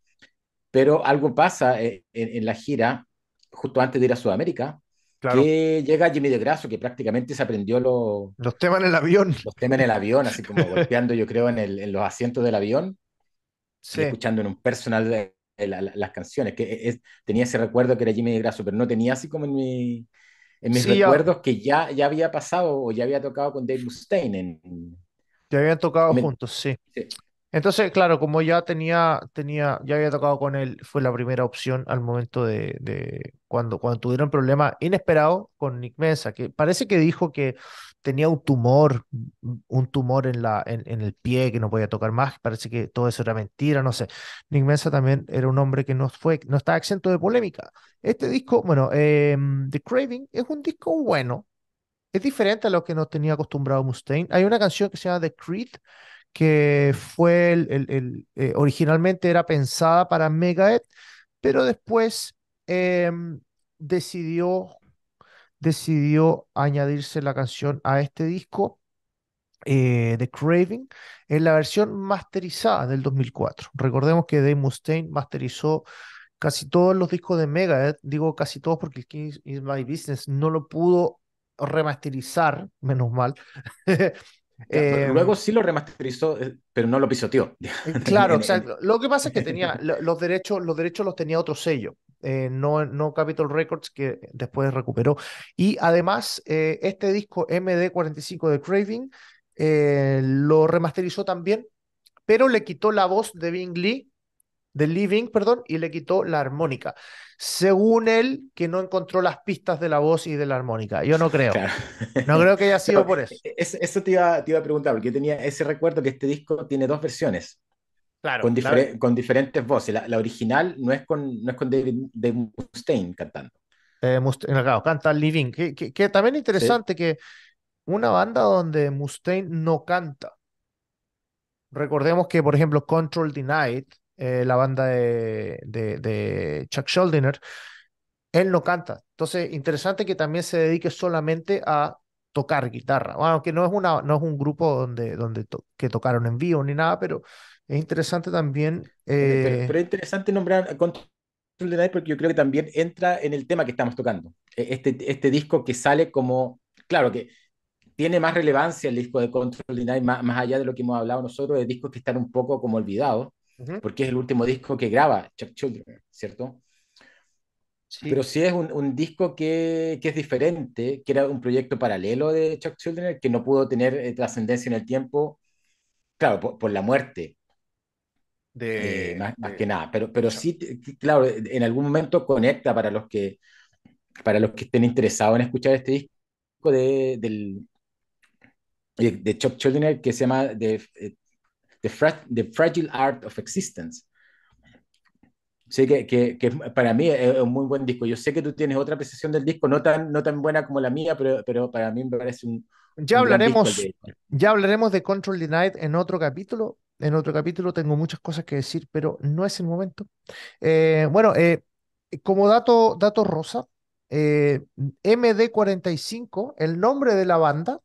pero algo pasa eh, en, la gira, justo antes de ir a Sudamérica, que llega Jimmy de Grasso, que prácticamente se aprendió lo, los temas en el avión. Los temas en el avión, así como golpeando, yo creo, en, los asientos del avión, escuchando en un personal eh, las canciones, que tenía ese recuerdo que era Jimmy de pero no tenía así como en, mis recuerdos que ya, ya había pasado o ya había tocado con Dave Mustaine en, ya habían tocado juntos, sí. Entonces, claro, como ya tenía, tenía, ya había tocado con él, fue la primera opción al momento de, cuando, cuando tuvieron problema inesperado con Nick Mesa, que parece que dijo que tenía un tumor, un tumor en, la, en, el pie que no podía tocar más, parece que todo eso era mentira, no sé. Nick Mesa también era un hombre que no fue, no está exento de polémica. Este disco, bueno, em, The Craving es un disco bueno, es diferente a lo que nos tenía acostumbrado Mustaine. Hay una canción que se llama The Creed, que fue el, eh, originalmente era pensada para Megadeth, pero después em, decidió, añadirse la canción a este disco eh, The Craving en la versión masterizada del 2004. Recordemos que Dave Mustaine masterizó casi todos los discos de Megadeth, digo casi todos porque King My Business no lo pudo remasterizar, menos mal. Eh, luego sí lo remasterizó, eh, pero no lo pisoteó. Eh, claro, exacto. Lo que pasa es que tenía los derechos, los derechos los tenía otro sello, no, no Capitol Records, que después recuperó. Y además, este disco MD45 de Craving lo remasterizó también, pero le quitó la voz de Bing Lee The living, perdón, y le quitó la armónica. Según él, que no encontró las pistas de la voz y de la armónica. Yo no creo. No creo que haya sido por eso. E-, eso te iba, a preguntar, porque yo tenía ese recuerdo que este disco tiene dos versiones. Claro, con, diferentes voces. La, original no es con, no David, Mustaine cantando. Eh, claro, canta Living, que, también es interesante que una banda donde Mustaine no canta. Recordemos que, por ejemplo, Control Denied eh, la banda de, de, Chuck Schuldiner, él no canta. Entonces, interesante que también se dedique solamente a tocar guitarra, aunque no es, una, no es un grupo donde, donde que tocaron en vivo ni nada, pero es interesante también... Pero, eh, es interesante nombrar a Control Denied porque yo creo que también entra en el tema que estamos tocando. E, este, este disco que sale como, claro que tiene más relevancia el disco de Control Denied más, más allá de lo que hemos hablado nosotros, de discos que están un poco como olvidados, porque es el último disco que graba Chuck Children, ¿cierto? Pero sí es un, disco que, es diferente, que era un proyecto paralelo de Chuck Children, que no pudo tener eh, trascendencia en el tiempo, claro, por, la muerte, de, eh, más, que nada, pero, pero sí, claro, en algún momento conecta para los que, para los que estén interesados en escuchar este disco de, del, de, Chuck Children, que se llama The The, Fragile Art of Existence. Sí, que, que, para mí es un muy buen disco. Yo sé que tú tienes otra apreciación del disco, no tan, no tan buena como la mía, pero, pero para mí me parece un. Ya hablaremos, ya hablaremos de Control the Night en otro capítulo. En otro capítulo tengo muchas cosas que decir, pero no es el momento. Eh, bueno, eh, como dato, dato rosa, eh, MD45, el nombre de la banda,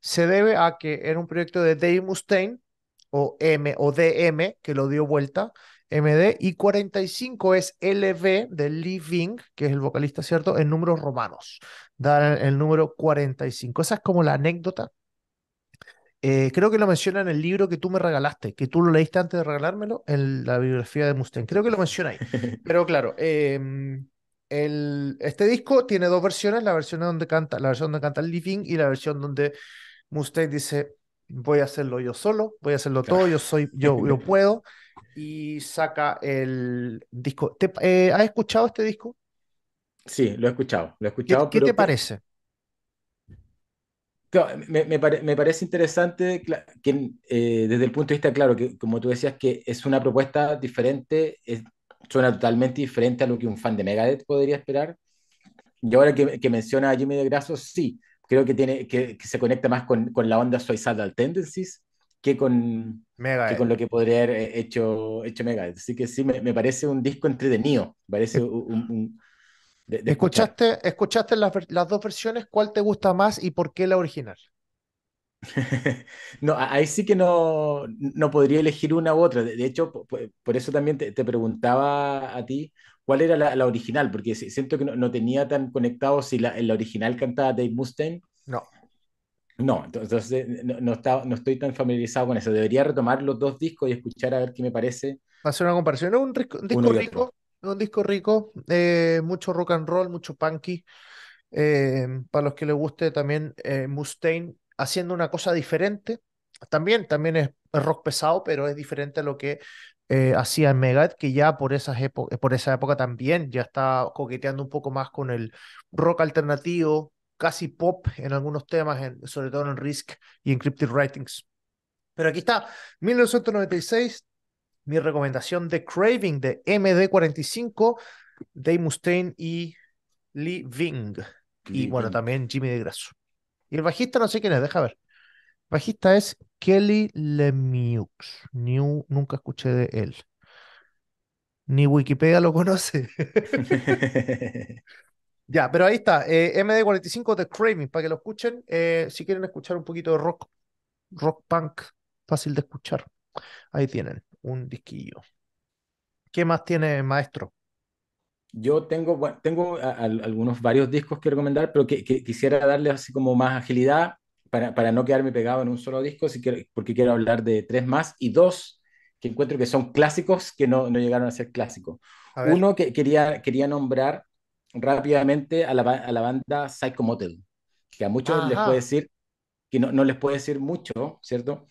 se debe a que era un proyecto de Dave Mustaine, o M o DM, que lo dio vuelta, MD, y 45 es LV de Living, que es el vocalista, ¿cierto? En números romanos, dan el número 45. Esa es como la anécdota. Eh, creo que lo menciona en el libro que tú me regalaste, que tú lo leíste antes de regalármelo, en la biografía de Mustaine. Creo que lo menciona ahí. Pero claro, em, el, este disco tiene dos versiones, la versión donde canta, la versión donde canta Living y la versión donde Mustaine dice voy a hacerlo yo solo, voy a hacerlo todo, yo soy, yo, lo puedo. Y saca el disco. Eh, ¿Has escuchado este disco? Sí, lo he escuchado, lo he escuchado. ¿Qué, te parece? me, parece interesante que eh, desde el punto de vista, claro, que como tú decías, que es una propuesta diferente, suena totalmente diferente a lo que un fan de Megadeth podría esperar. Y ahora que, que menciona a Jimmy de Grasso, sí, creo que, tiene, que, se conecta más con, con la onda Suicidal Tendencies que con, que e. con lo que podría haber eh, hecho, hecho mega e. Así que sí, me, parece un disco entretenido. Parece eh, ¿Escuchaste, ¿Escuchaste las, dos versiones? ¿Cuál te gusta más y por qué la original? no, ahí sí que no, no podría elegir una u otra. De, hecho, por, eso también te, te preguntaba a ti, cuál era la, original, porque siento que no, tenía tan conectado si la, original cantaba Dave Mustaine. No. No, entonces eh, no, estoy tan familiarizado con eso. Debería retomar los dos discos y escuchar a ver qué me parece. Hacer una comparación. Es un disco rico, un disco rico eh, mucho rock and roll, mucho punky. Eh, para los que les guste también Mustaine haciendo una cosa diferente. También, también es rock pesado, pero es diferente a lo que eh, en Megat, que ya por, esas eh, por esa época también ya está coqueteando un poco más con el rock alternativo, casi pop en algunos temas, sobre todo en Risk y encrypted Writings. Pero aquí está, 1996, mi recomendación de Craving de MD45, Dave Mustaine y Lee Ving. Y bueno, también Jimmy de DeGrasso. Y el bajista no sé quién es, deja ver. bajista es Kelly Lemieux. nunca escuché de él. Ni Wikipedia lo conoce. ya, pero ahí está. Eh, MD45 de Craving, para que lo escuchen. Eh, si quieren escuchar un poquito de rock, rock punk, fácil de escuchar. Ahí tienen un disquillo. ¿Qué más tiene, maestro? Yo tengo, tengo algunos varios discos que recomendar, pero que, quisiera darle así como más agilidad para, para, no quedarme pegado en un solo disco, porque quiero hablar de tres más y dos que encuentro que son clásicos que no, no llegaron a ser clásicos. Uno que quería, quería nombrar rápidamente a la, a la banda Psycho que a muchos les puede decir que no, les puede decir mucho, ¿cierto?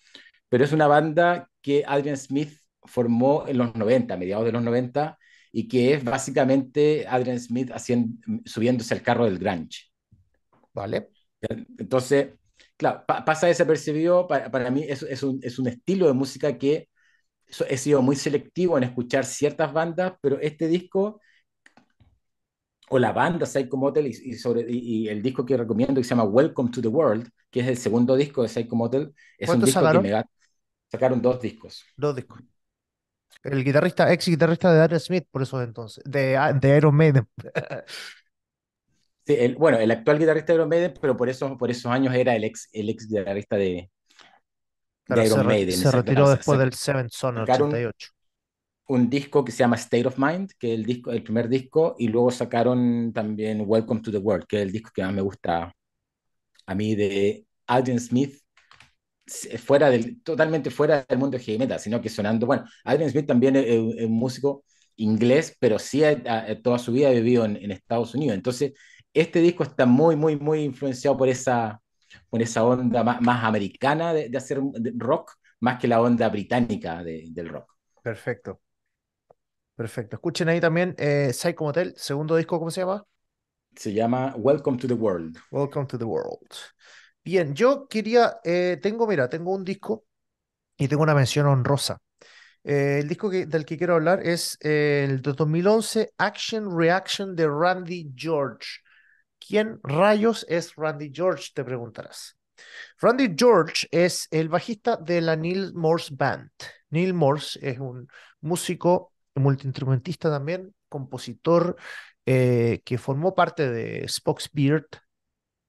Pero es una banda que Adrian Smith formó en los 90, mediados de los 90, y que es básicamente Adrian Smith haciendo, subiéndose al carro del grunge. ¿Vale? Entonces, claro, pasa desapercibido, para, para mí es, es, un, es, un, estilo de música que he sido muy selectivo en escuchar ciertas bandas, pero este disco, o la banda Psycho Motel, y, sobre, el disco que recomiendo que se llama Welcome to the World, que es el segundo disco de Psycho Motel, es un disco que me sacaron dos discos. Dos discos. El guitarrista, ex guitarrista de Aerosmith, Smith, por eso entonces, de, de Iron bueno, el actual guitarrista de Iron Maiden, pero por, eso, por esos años era el ex, el ex guitarrista de, Iron se Maiden. Se retiró después del Seven Son 88. Un, disco que se llama State of Mind, que es el, disco, el primer disco, y luego sacaron también Welcome to the World, que es el disco que más me gusta a mí de Adrian Smith, eh, fuera del, totalmente fuera del mundo de g metal, sino que sonando, bueno, Adrian Smith también es, un músico inglés, pero sí toda su vida ha vivido en Estados Unidos, entonces este disco está muy, muy, muy influenciado por esa, por esa onda más, americana de, hacer rock, más que la onda británica del rock. Perfecto. Perfecto. Escuchen ahí también eh, Psycho Motel, segundo disco, ¿cómo se llama? Se llama Welcome to the World. Welcome to the World. Bien, yo quería, eh, tengo, mira, tengo un disco y tengo una mención honrosa. Eh, el disco del que quiero hablar es el 2011, Action Reaction de Randy George. ¿Quién rayos es Randy George? Te preguntarás. Randy George es el bajista de la Neil Morse Band. Neil Morse es un músico multiinstrumentista también, compositor eh, que formó parte de Spock's Beard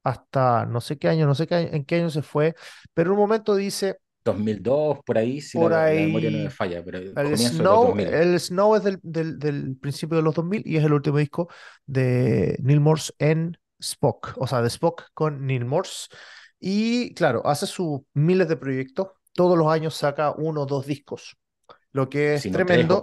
hasta no sé qué año, no sé en qué año se fue, pero en un momento dice, 2002, por ahí, si por la, no falla, el Snow, el Snow es del, principio de los 2000 y es el último disco de Neil Morse en Spock, o sea, de Spock con Neil Morse. Y claro, hace sus miles de proyectos, todos los años saca uno o dos discos, lo que es tremendo.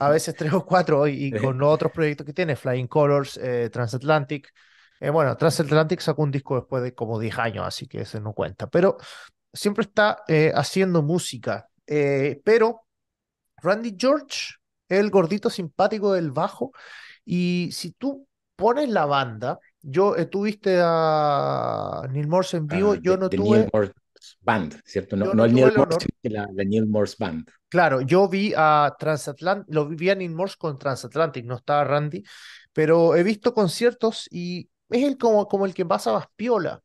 a veces tres o cuatro y, con otros proyectos que tiene, Flying Colors, eh, Transatlantic. Eh, bueno, Transatlantic sacó un disco después de como 10 años, así que ese no cuenta. Pero siempre está eh, haciendo música, eh, pero Randy George el gordito simpático del bajo y si tú pones la banda, yo estuviste eh, a Neil Morse en vivo, ah, yo no tuve. tuve... Neil Morse Band, ¿cierto? No, el Neil Morse, la, Neil Morse Band. Claro, yo vi a Transatlantic, lo vi Neil Morse con Transatlantic, no estaba Randy, pero he visto conciertos y es el como, el que pasa a piola.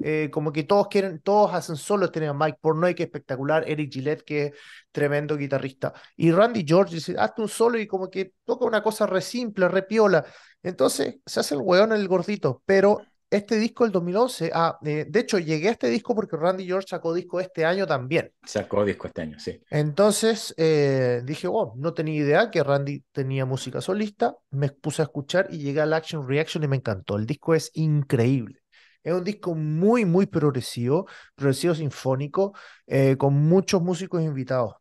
Eh, como que todos quieren, todos hacen solo tienen a Mike Pornoy, que espectacular, Eric Gillette, que es tremendo guitarrista, y Randy George dice, hazte un solo y como que toca una cosa re simple, re piola. Entonces se hace el weón el gordito, pero este disco del 2011, ah, eh, de hecho llegué a este disco porque Randy George sacó disco este año también. Sacó disco este año, sí. Entonces eh, dije, wow no tenía idea que Randy tenía música solista, me puse a escuchar y llegué al Action Reaction y me encantó. El disco es increíble. Es un disco muy, muy progresivo, progresivo sinfónico, eh, con muchos músicos invitados.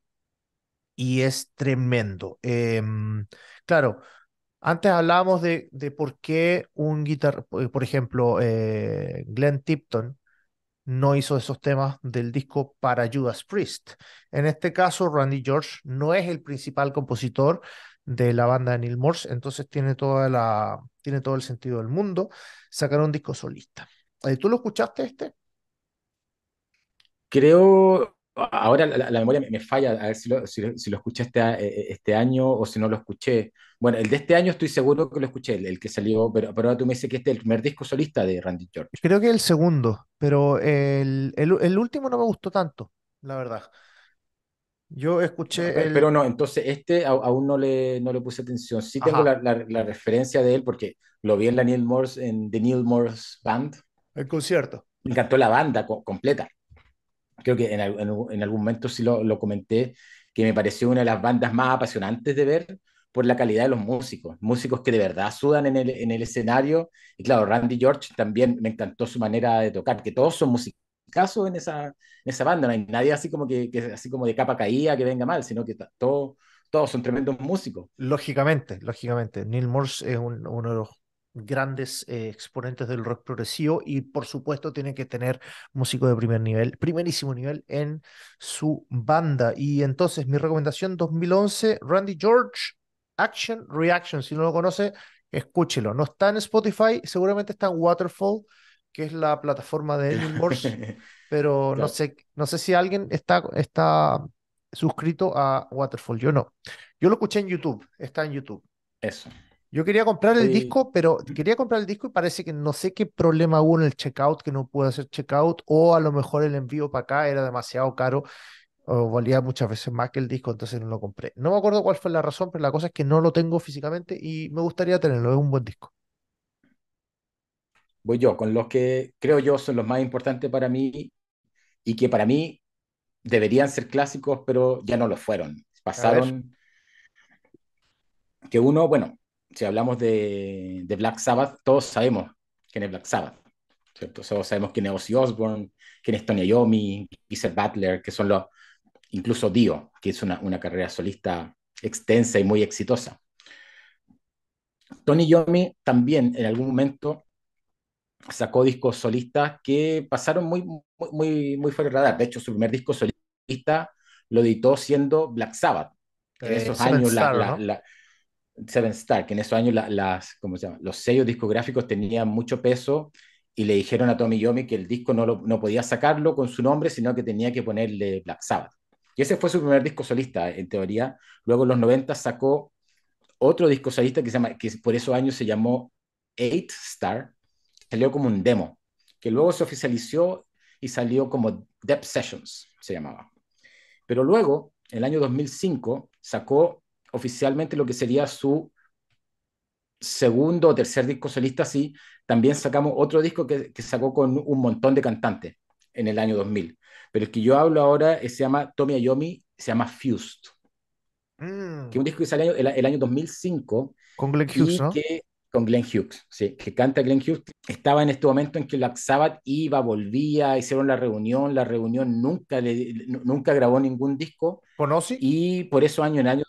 Y es tremendo. Em, claro, antes hablábamos de, de por qué un guitar eh, por ejemplo, eh, Glenn Tipton no hizo esos temas del disco para Judas Priest. En este caso, Randy George no es el principal compositor de la banda de Neil Morse, entonces tiene, toda la, tiene todo el sentido del mundo sacar un disco solista. Eh, ¿Tú lo escuchaste este? Creo, ahora la, memoria me, falla, a ver si lo, si, escuché este, eh, eh, este, año o si no lo escuché. Bueno, el de este año estoy seguro que lo escuché, el, que salió, pero, ahora tú me dices que este es el primer disco solista de Randy George. Creo que el segundo, pero el, el, el último no me gustó tanto, la verdad. Yo escuché. Ah, pero, no, entonces este aún no le, no le puse atención. Sí tengo la, referencia de él porque lo vi en la Morse, en The Neil Morse Band, el concierto. Me encantó la banda completa. Creo que en, algún momento sí lo, comenté, que me pareció una de las bandas más apasionantes de ver por la calidad de los músicos, músicos que de verdad sudan en el, escenario. Y claro, Randy George también me encantó su manera de tocar, que todos son músicos caso en esa, en esa banda, no hay nadie así como que, así como de capa caída que venga mal, sino que todos todo son tremendos músicos. Lógicamente, lógicamente. Neil Morse es uno de los grandes eh, exponentes del rock progresivo y por supuesto tiene que tener músico de primer nivel, primerísimo nivel en su banda. Y entonces mi recomendación 2011, Randy George, Action Reaction, si no lo conoce, escúchelo. No está en Spotify, seguramente está en Waterfall, que es la plataforma de Edwin pero no sé, no sé si alguien está, está suscrito a Waterfall, yo no. Yo lo escuché en YouTube, está en YouTube. Eso. Yo quería comprar el disco, pero quería comprar el disco y parece que no sé qué problema hubo en el checkout, que no pude hacer checkout, o a lo mejor el envío para acá era demasiado caro, o valía muchas veces más que el disco, entonces no lo compré. No me acuerdo cuál fue la razón, pero la cosa es que no lo tengo físicamente y me gustaría tenerlo, es un buen disco. Voy yo, con los que creo yo son los más importantes para mí y que para mí deberían ser clásicos, pero ya no lo fueron. Pasaron que uno, bueno, si hablamos de, Black Sabbath, todos sabemos quién es Black Sabbath, Todos sabemos quién es Ozzy Osbourne, quién es Tony Iommi, Giselle Butler, que son los, incluso Dio, que es una, carrera solista extensa y muy exitosa. Tony Iommi también en algún momento sacó discos solistas que pasaron muy, muy, muy, fuera de radar. De hecho, su primer disco solista lo editó siendo Black Sabbath. Eh, esos años, la, Seven Star, que en esos años las, ¿cómo se los sellos discográficos tenían mucho peso y le dijeron a Tommy Yomi que el disco no, no podía sacarlo con su nombre, sino que tenía que ponerle Black Sabbath. Y ese fue su primer disco solista, en teoría. Luego en los 90 sacó otro disco solista que, se llama, que por esos años se llamó Eight Star, salió como un demo, que luego se oficializó y salió como Depth Sessions, se llamaba. Pero luego, en el año 2005, sacó oficialmente lo que sería su segundo o tercer disco solista, sí. También sacamos otro disco que, que sacó con un montón de cantantes en el año 2000. Pero el que yo hablo ahora se llama Tommy Ayomi, se llama Fused. Mm. Que es un disco que sale el, año 2005. Con Glenn Hughes, Que, con Hughes, sí, que canta Glenn Hughes. Estaba en este momento en que Black Sabbath iba, volvía, hicieron la reunión, la reunión nunca, nunca grabó ningún disco. ¿Conoce? Y por eso año en año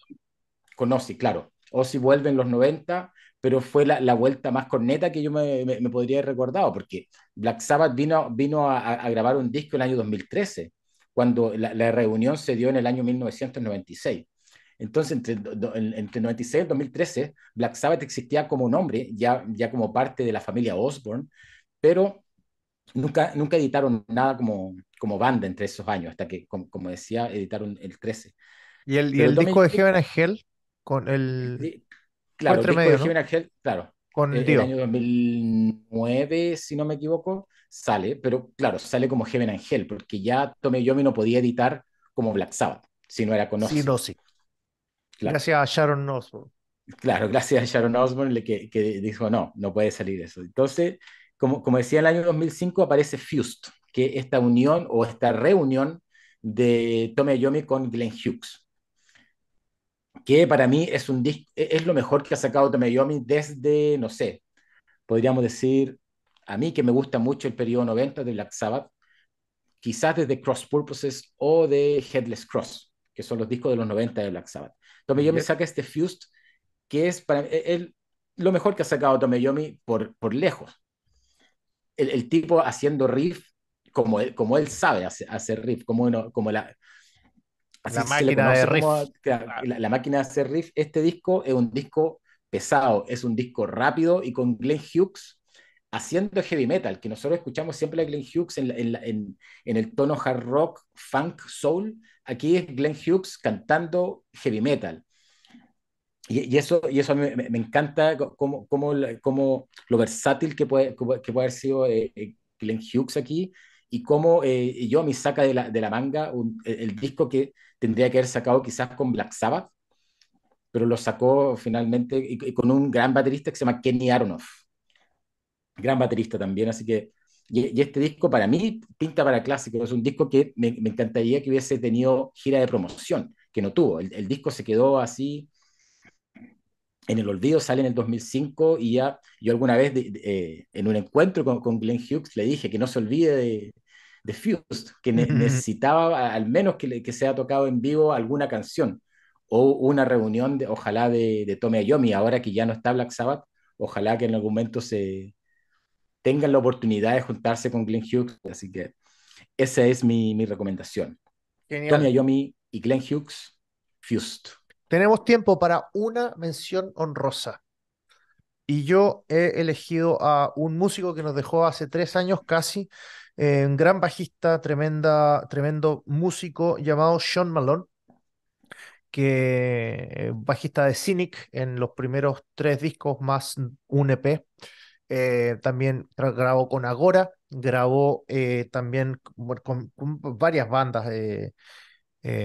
con Ozzy, claro. Ozzy vuelve en los 90, pero fue la, la vuelta más corneta que yo me, me, podría haber recordado, porque Black Sabbath vino, vino a, grabar un disco en el año 2013, cuando la, la, reunión se dio en el año 1996. Entonces, entre, entre 96 y 2013, Black Sabbath existía como nombre, ya, ya como parte de la familia Osborne, pero nunca, nunca editaron nada como, como banda entre esos años, hasta que, como, decía, editaron el 13. ¿Y el, y el, disco de Heaven and Hell? Con el. Claro, Con eh, el, año 2009, si no me equivoco, sale, pero claro, sale como Heaven Angel, porque ya Yomi no podía editar como Black Sabbath, si no era con Ozzy. Sí, no, Gracias a Sharon Osbourne. Claro, gracias a Sharon Osbourne que, que dijo, no, no puede salir eso. Entonces, como, como decía, en el año 2005 aparece Fused, que esta unión o esta reunión de Yomi con Glenn Hughes que para mí es, un e, es lo mejor que ha sacado Yomi desde, no sé, podríamos decir, a mí que me gusta mucho el periodo 90 de Black Sabbath, quizás desde Cross Purposes o de Headless Cross, que son los discos de los 90 de Black Sabbath. Tomeyomi Yomi saca este Fused, que es para él e, lo mejor que ha sacado Tomeyomi por, por lejos. El, tipo haciendo riff como él, como él sabe hacer, riff, como, como la, la máquina de hacer riff. Este disco es un disco pesado, es un disco rápido y con Glenn Hughes haciendo heavy metal, que nosotros escuchamos siempre a Glenn Hughes en, el tono hard rock, funk, soul. Aquí es Glenn Hughes cantando heavy metal. Y, eso, y eso me, encanta, como, como, lo versátil que puede, que puede haber sido eh, eh, Glenn Hughes aquí, y cómo eh, yo yo me saca de la, manga el disco que tendría que haber sacado quizás con Black Sabbath, pero lo sacó finalmente con un gran baterista que se llama Kenny Aronoff. Gran baterista también, así que. Y, este disco para mí pinta para clásico, es un disco que me, encantaría que hubiese tenido gira de promoción, que no tuvo. El, disco se quedó así en el olvido, sale en el 2005 y ya yo alguna vez eh, en un encuentro con Glenn Hughes le dije que no se olvide de, de Fused, que necesitaba al menos que, que sea tocado en vivo alguna canción o una reunión, de, ojalá, de, de Tommy Ayomi, ahora que ya no está Black Sabbath, ojalá que en algún momento se tengan la oportunidad de juntarse con Glenn Hughes, así que esa es mi, recomendación. Tommy Ayomi y Glenn Hughes, Fused. Tenemos tiempo para una mención honrosa. Y yo he elegido a un músico que nos dejó hace tres años casi, eh, un gran bajista, tremenda, tremendo músico llamado Sean Malone, que bajista de Cynic en los primeros tres discos más un EP. Eh, también grabó con Agora, grabó eh, también con, varias bandas.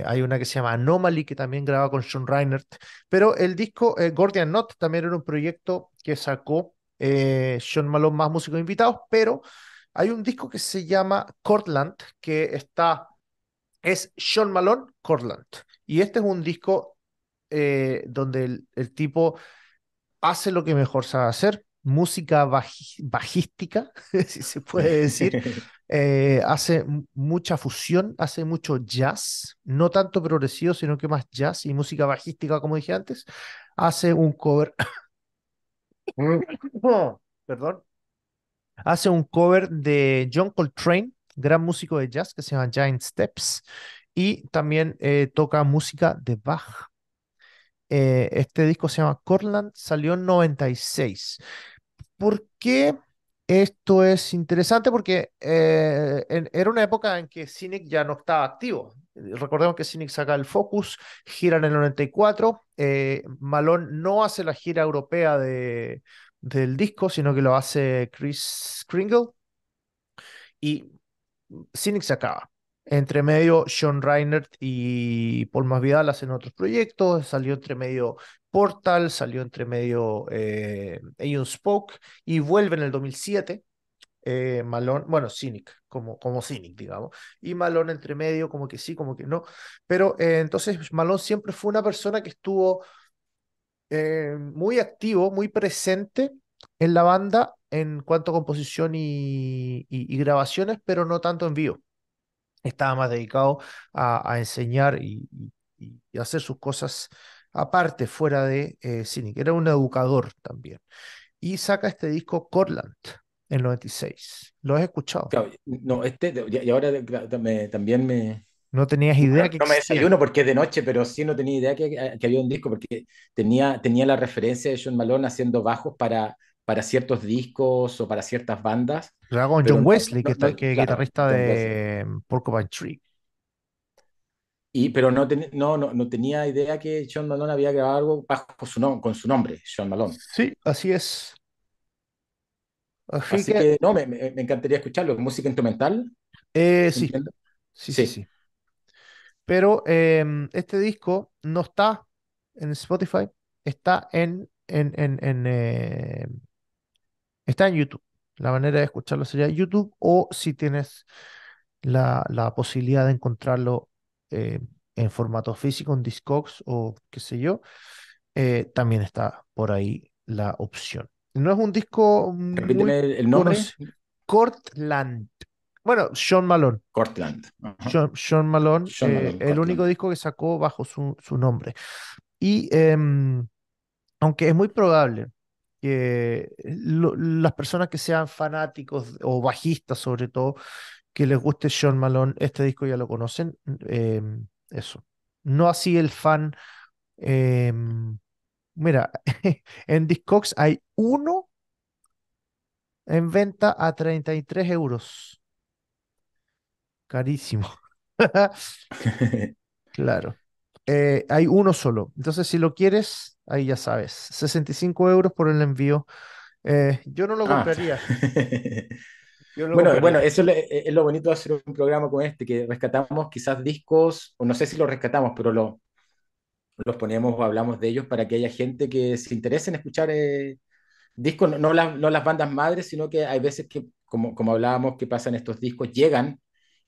hay una que se llama Anomaly, que también grabó con Sean Reinert. Pero el disco Gordian Knot también era un proyecto que sacó Sean Malone más músicos invitados, pero hay un disco que se llama Cortland, que está, es Sean Malone Cortland. Y este es un disco eh, donde el, tipo hace lo que mejor sabe hacer, música bajística, si se puede decir. Eh, hace mucha fusión, hace mucho jazz, no tanto progresivo, sino que más jazz y música bajística, como dije antes. Hace un cover. Oh, perdón hace un cover de John Coltrane, gran músico de jazz que se llama Giant Steps, y también eh, toca música de Bach. Eh, este disco se llama Cortland, salió en 96. ¿Por qué esto es interesante? Porque eh, era una época en que Cynic ya no estaba activo. Recordemos que Cynic saca el Focus, gira en el 94, Malone no hace la gira europea de, del disco, sino que lo hace Chris Kringle. Y Cynic se acaba. Entre medio, Sean Reinert y Paul Masvidal hacen otros proyectos. Salió entre medio Portal, salió entre medio eh, Spoke y vuelve en el 2007. Eh, Malone, bueno, Cynic, como, como Cynic, digamos, y Malone entre medio, como que sí, como que no, pero eh, entonces Malone siempre fue una persona que estuvo eh, muy activo, muy presente en la banda en cuanto a composición y, grabaciones, pero no tanto en vivo. Estaba más dedicado a, enseñar y, y, hacer sus cosas aparte, fuera de eh, cine. Era un educador también. Y saca este disco Corland, en 96. ¿Lo has escuchado? no, este, y ahora también me, no tenías idea no, que No me desayuno porque es de noche, pero sí no tenía idea que, había un disco, porque tenía, tenía la referencia de John Malone haciendo bajos para, para ciertos discos o para ciertas bandas. Lo hago con John Wesley, que, es guitarrista de Porcupine Tree. Y, pero no, no, no, tenía idea que John Malone había grabado algo bajo su con su nombre, John Malone. Sí, así es. Así, que... no, me, encantaría escucharlo. ¿Música instrumental? Eh, sí. Sí, sí, sí. Pero em, este disco no está en Spotify, está en, en, en, em, está en YouTube. La manera de escucharlo sería YouTube o si tienes la, la posibilidad de encontrarlo em, en formato físico, en Discogs o qué sé yo, eh, también está por ahí la opción. No es un disco... Repíteme el nombre. Cortland. Bueno, Sean Malone. Cortland. Sean, eh, Malone, el único disco que sacó bajo su, nombre. Y em, aunque es muy probable que las personas que sean fanáticos o bajistas sobre todo, que les guste Sean Malone, este disco ya lo conocen, em, eso. No así el fan. Em, mira, en Discogs hay uno en venta a 33 euros. Carísimo. claro. Eh, hay uno solo. Entonces, si lo quieres, ahí ya sabes. 65 euros por el envío. Eh, yo no lo ah. compraría. bueno, eso eh, es lo bonito de hacer un programa como este, que rescatamos quizás discos, o no sé si los rescatamos, pero lo, los ponemos o hablamos de ellos para que haya gente que se interese en escuchar discos, no, las, bandas madres, sino que hay veces que, como, como hablábamos, que pasan estos discos, llegan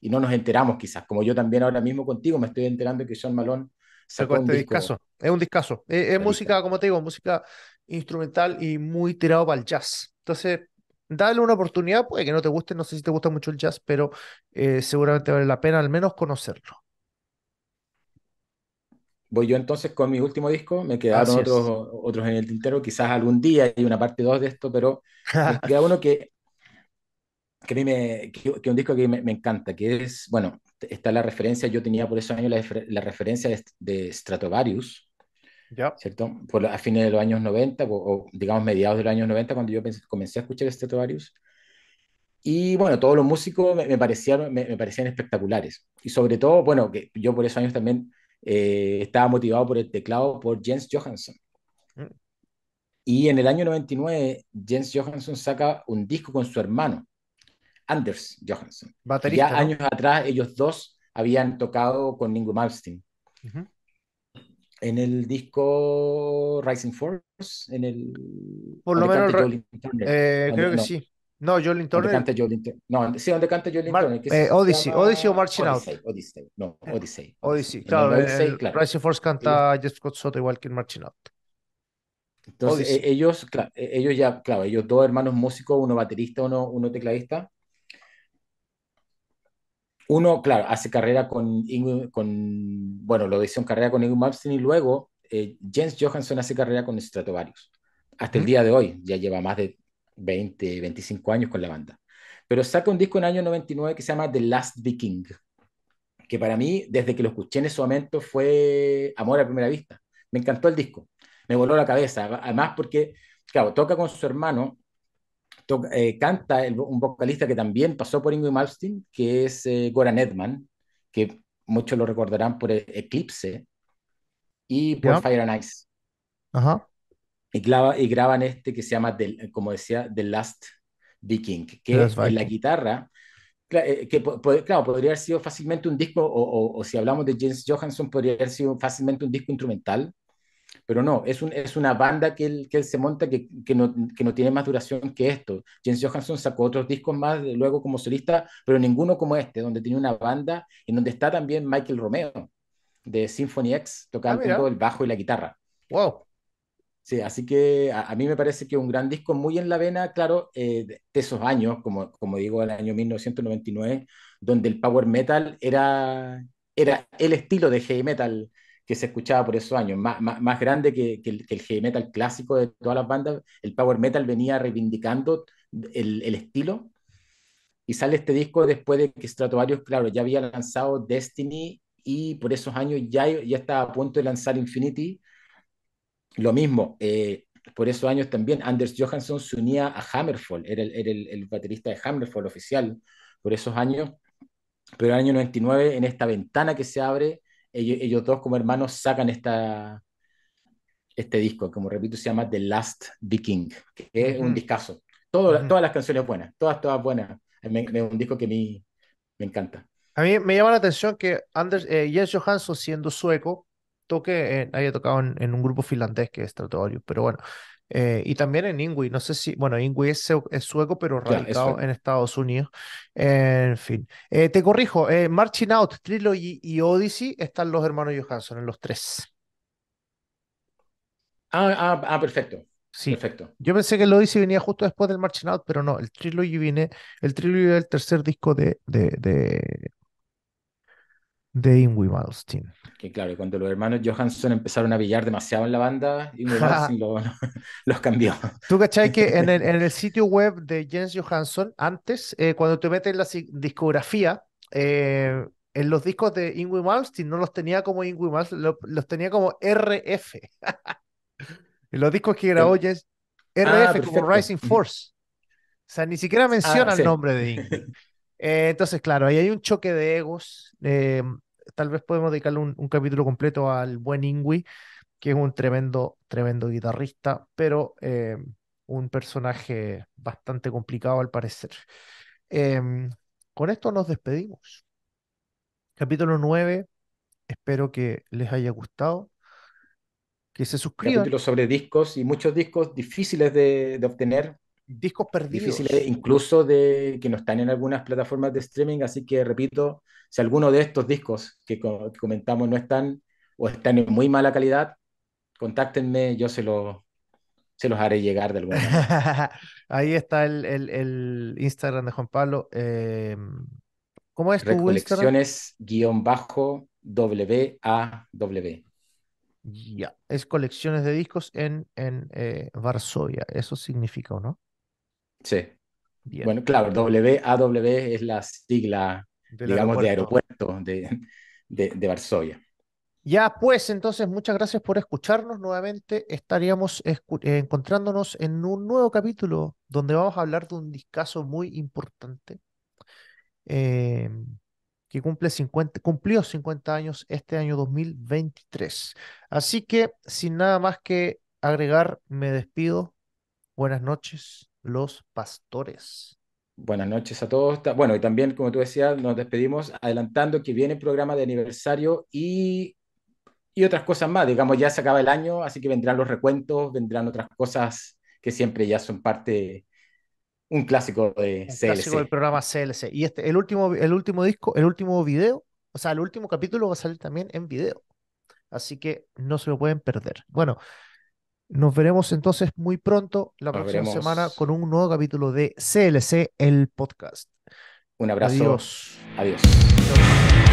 y no nos enteramos quizás, como yo también ahora mismo contigo me estoy enterando de que Sean Malone sacó un este disco. Es un discazo. Es, música, como te digo, música instrumental y muy tirado para el jazz. Entonces, dale una oportunidad, puede que no te guste, no sé si te gusta mucho el jazz, pero eh, seguramente vale la pena al menos conocerlo. Voy yo entonces con mi último disco, me quedaron otros, otros en el tintero, quizás algún día hay una parte 2 de esto, pero queda uno que que, me, un disco que me, encanta, que es, bueno, está la referencia, yo tenía por esos años la, referencia de, de Stratovarius, ¿cierto? Por, a fines de los años 90, o, digamos mediados de los años 90, cuando yo comencé a escuchar Stratovarius. Y bueno, todos los músicos me, parecían, me, parecían espectaculares. Y sobre todo, bueno, que yo por esos años también eh, estaba motivado por el teclado por Jens Johansson. Mm. Y en el año 99, Jens Johansson saca un disco con su hermano, Anders Johansson. ya años atrás ellos dos habían tocado con Ningo Malmsteen. En el disco Rising Force, en el... Por lo menos... Eh, creo que sí. No, Jolin Turner. canta sí, eh, Odyssey, Odyssey o Marching Out. Odyssey, no, eh, Odyssey. Odyssey, claro. Odyssey, claro. Rising Force canta Just Scott Soto igual que en Marching Out. Entonces, e-, ellos, ellos ya, claro, ellos dos hermanos músicos, uno baterista, uno, uno tecladista, uno, claro, hace carrera con, con bueno, lo hizo en carrera con Ingrid Malmsteen y luego eh, Jens Johansson hace carrera con Stratovarius. Hasta el día de hoy, ya lleva más de 20, 25 años con la banda. Pero saca un disco en el año 99 que se llama The Last Viking, que para mí, desde que lo escuché en ese momento, fue amor a primera vista. Me encantó el disco, me voló la cabeza, además porque, claro, toca con su hermano, eh, canta un vocalista que también pasó por Ingrid Malmsteen, que es eh, Goran Edman, que muchos lo recordarán por e-, Eclipse y por Fire and Ice. Y, y, graban este que se llama, como decía, The Last Viking, que es la guitarra, eh, que claro, podría haber sido fácilmente un disco, o, o, si hablamos de James Johansson, podría haber sido fácilmente un disco instrumental, pero no, es, una banda que él, se monta que, no, tiene más duración que esto. jens Johansson sacó otros discos más luego como solista, pero ninguno como este, donde tiene una banda Y donde está también Michael Romeo de Symphony X tocando ah, el bajo y la guitarra. ¡Wow! Sí, así que a, mí me parece que un gran disco, muy en la vena, claro, eh, de esos años, como, como digo, el año 1999, donde el power metal era, era el estilo de heavy metal que se escuchaba por esos años, más, más, grande que, que, el, heavy metal clásico de todas las bandas, el power metal venía reivindicando el, el estilo. Y sale este disco después de que Stratovarius, claro, ya había lanzado Destiny y por esos años ya, ya estaba a punto de lanzar Infinity. Lo mismo, eh, por esos años también Anders Johansson se unía a Hammerfall, era, el, era el, el, baterista de Hammerfall oficial por esos años, pero en el año 99, en esta ventana que se abre, ellos, ellos dos como hermanos sacan esta, este disco, como repito, se llama The Last Viking, que es un discazo. Todo, Todas las canciones buenas, todas, todas buenas. Es un disco que a mí me encanta. A mí me llama la atención que Anders, eh, Jens Johansson, siendo sueco, toque, haya tocado en, un grupo finlandés que es Stratovarius, pero bueno, eh, y también en Ingui, no sé si, bueno, Ingui es, sueco, pero radicado en Estados Unidos. en fin, eh, te corrijo, eh, Marching Out, Trilogy y Odyssey están los hermanos Johansson en los tres. Ah, ah, ah, perfecto. Sí, perfecto. Yo pensé que el Odyssey venía justo después del Marching Out, pero no, el Trilogy viene, el Trilogy es el tercer disco de, de Ingui Malmsteen. Que claro, cuando los hermanos Johansson empezaron a billar demasiado en la banda, y Malmsteen los cambió. Tú cachai que en el, sitio web de Jens Johansson, antes, eh, cuando te metes en la discografía, eh, en los discos de Ingui Malmsteen no los tenía como Ingui Malmsteen, los tenía como RF. en los discos que grabó Jens, RF ah, como Rising Force. O sea, ni siquiera ah, menciona el nombre de Ingui eh, entonces, claro, ahí hay un choque de egos. Eh, tal vez podemos dedicarle un, capítulo completo al buen Ingui, que es un tremendo, tremendo guitarrista, pero eh, un personaje bastante complicado al parecer. Em, con esto nos despedimos. Capítulo 9, espero que les haya gustado que se suscriban. capítulo sobre discos y muchos discos difíciles de obtener discos perdidos. Difíciles, incluso de que no están en algunas plataformas de streaming, así que repito, si alguno de estos discos que, comentamos no están o están en muy mala calidad, contáctenme, yo se, lo, se los haré llegar de alguna manera. Ahí está el, el, Instagram de Juan Pablo. Eh, ¿Cómo es tu Recolecciones guión bajo W Ya, es colecciones de discos en, en eh, Varsovia, eso significa, ¿o no? Sí. Bueno, claro, WAW es la sigla, digamos, de aeropuerto de, Varsovia. Ya, pues entonces, muchas gracias por escucharnos nuevamente. Estaríamos eh, encontrándonos en un nuevo capítulo donde vamos a hablar de un discazo muy importante em, que cumple cumplió 50 años este año 2023. Así que, sin nada más que agregar, me despido. Buenas noches los pastores. Buenas noches a todos. Bueno, y también, como tú decías, nos despedimos adelantando que viene el programa de aniversario y, y otras cosas más. Digamos, ya se acaba el año, así que vendrán los recuentos, vendrán otras cosas que siempre ya son parte, un clásico de CLC. clásico del programa CLC. Y este, el último, el último disco, el último video, o sea, el último capítulo va a salir también en video. Así que no se lo pueden perder. Bueno, nos veremos entonces muy pronto la próxima semana con un nuevo capítulo de CLC, el podcast. Un abrazo. Adiós. Adiós.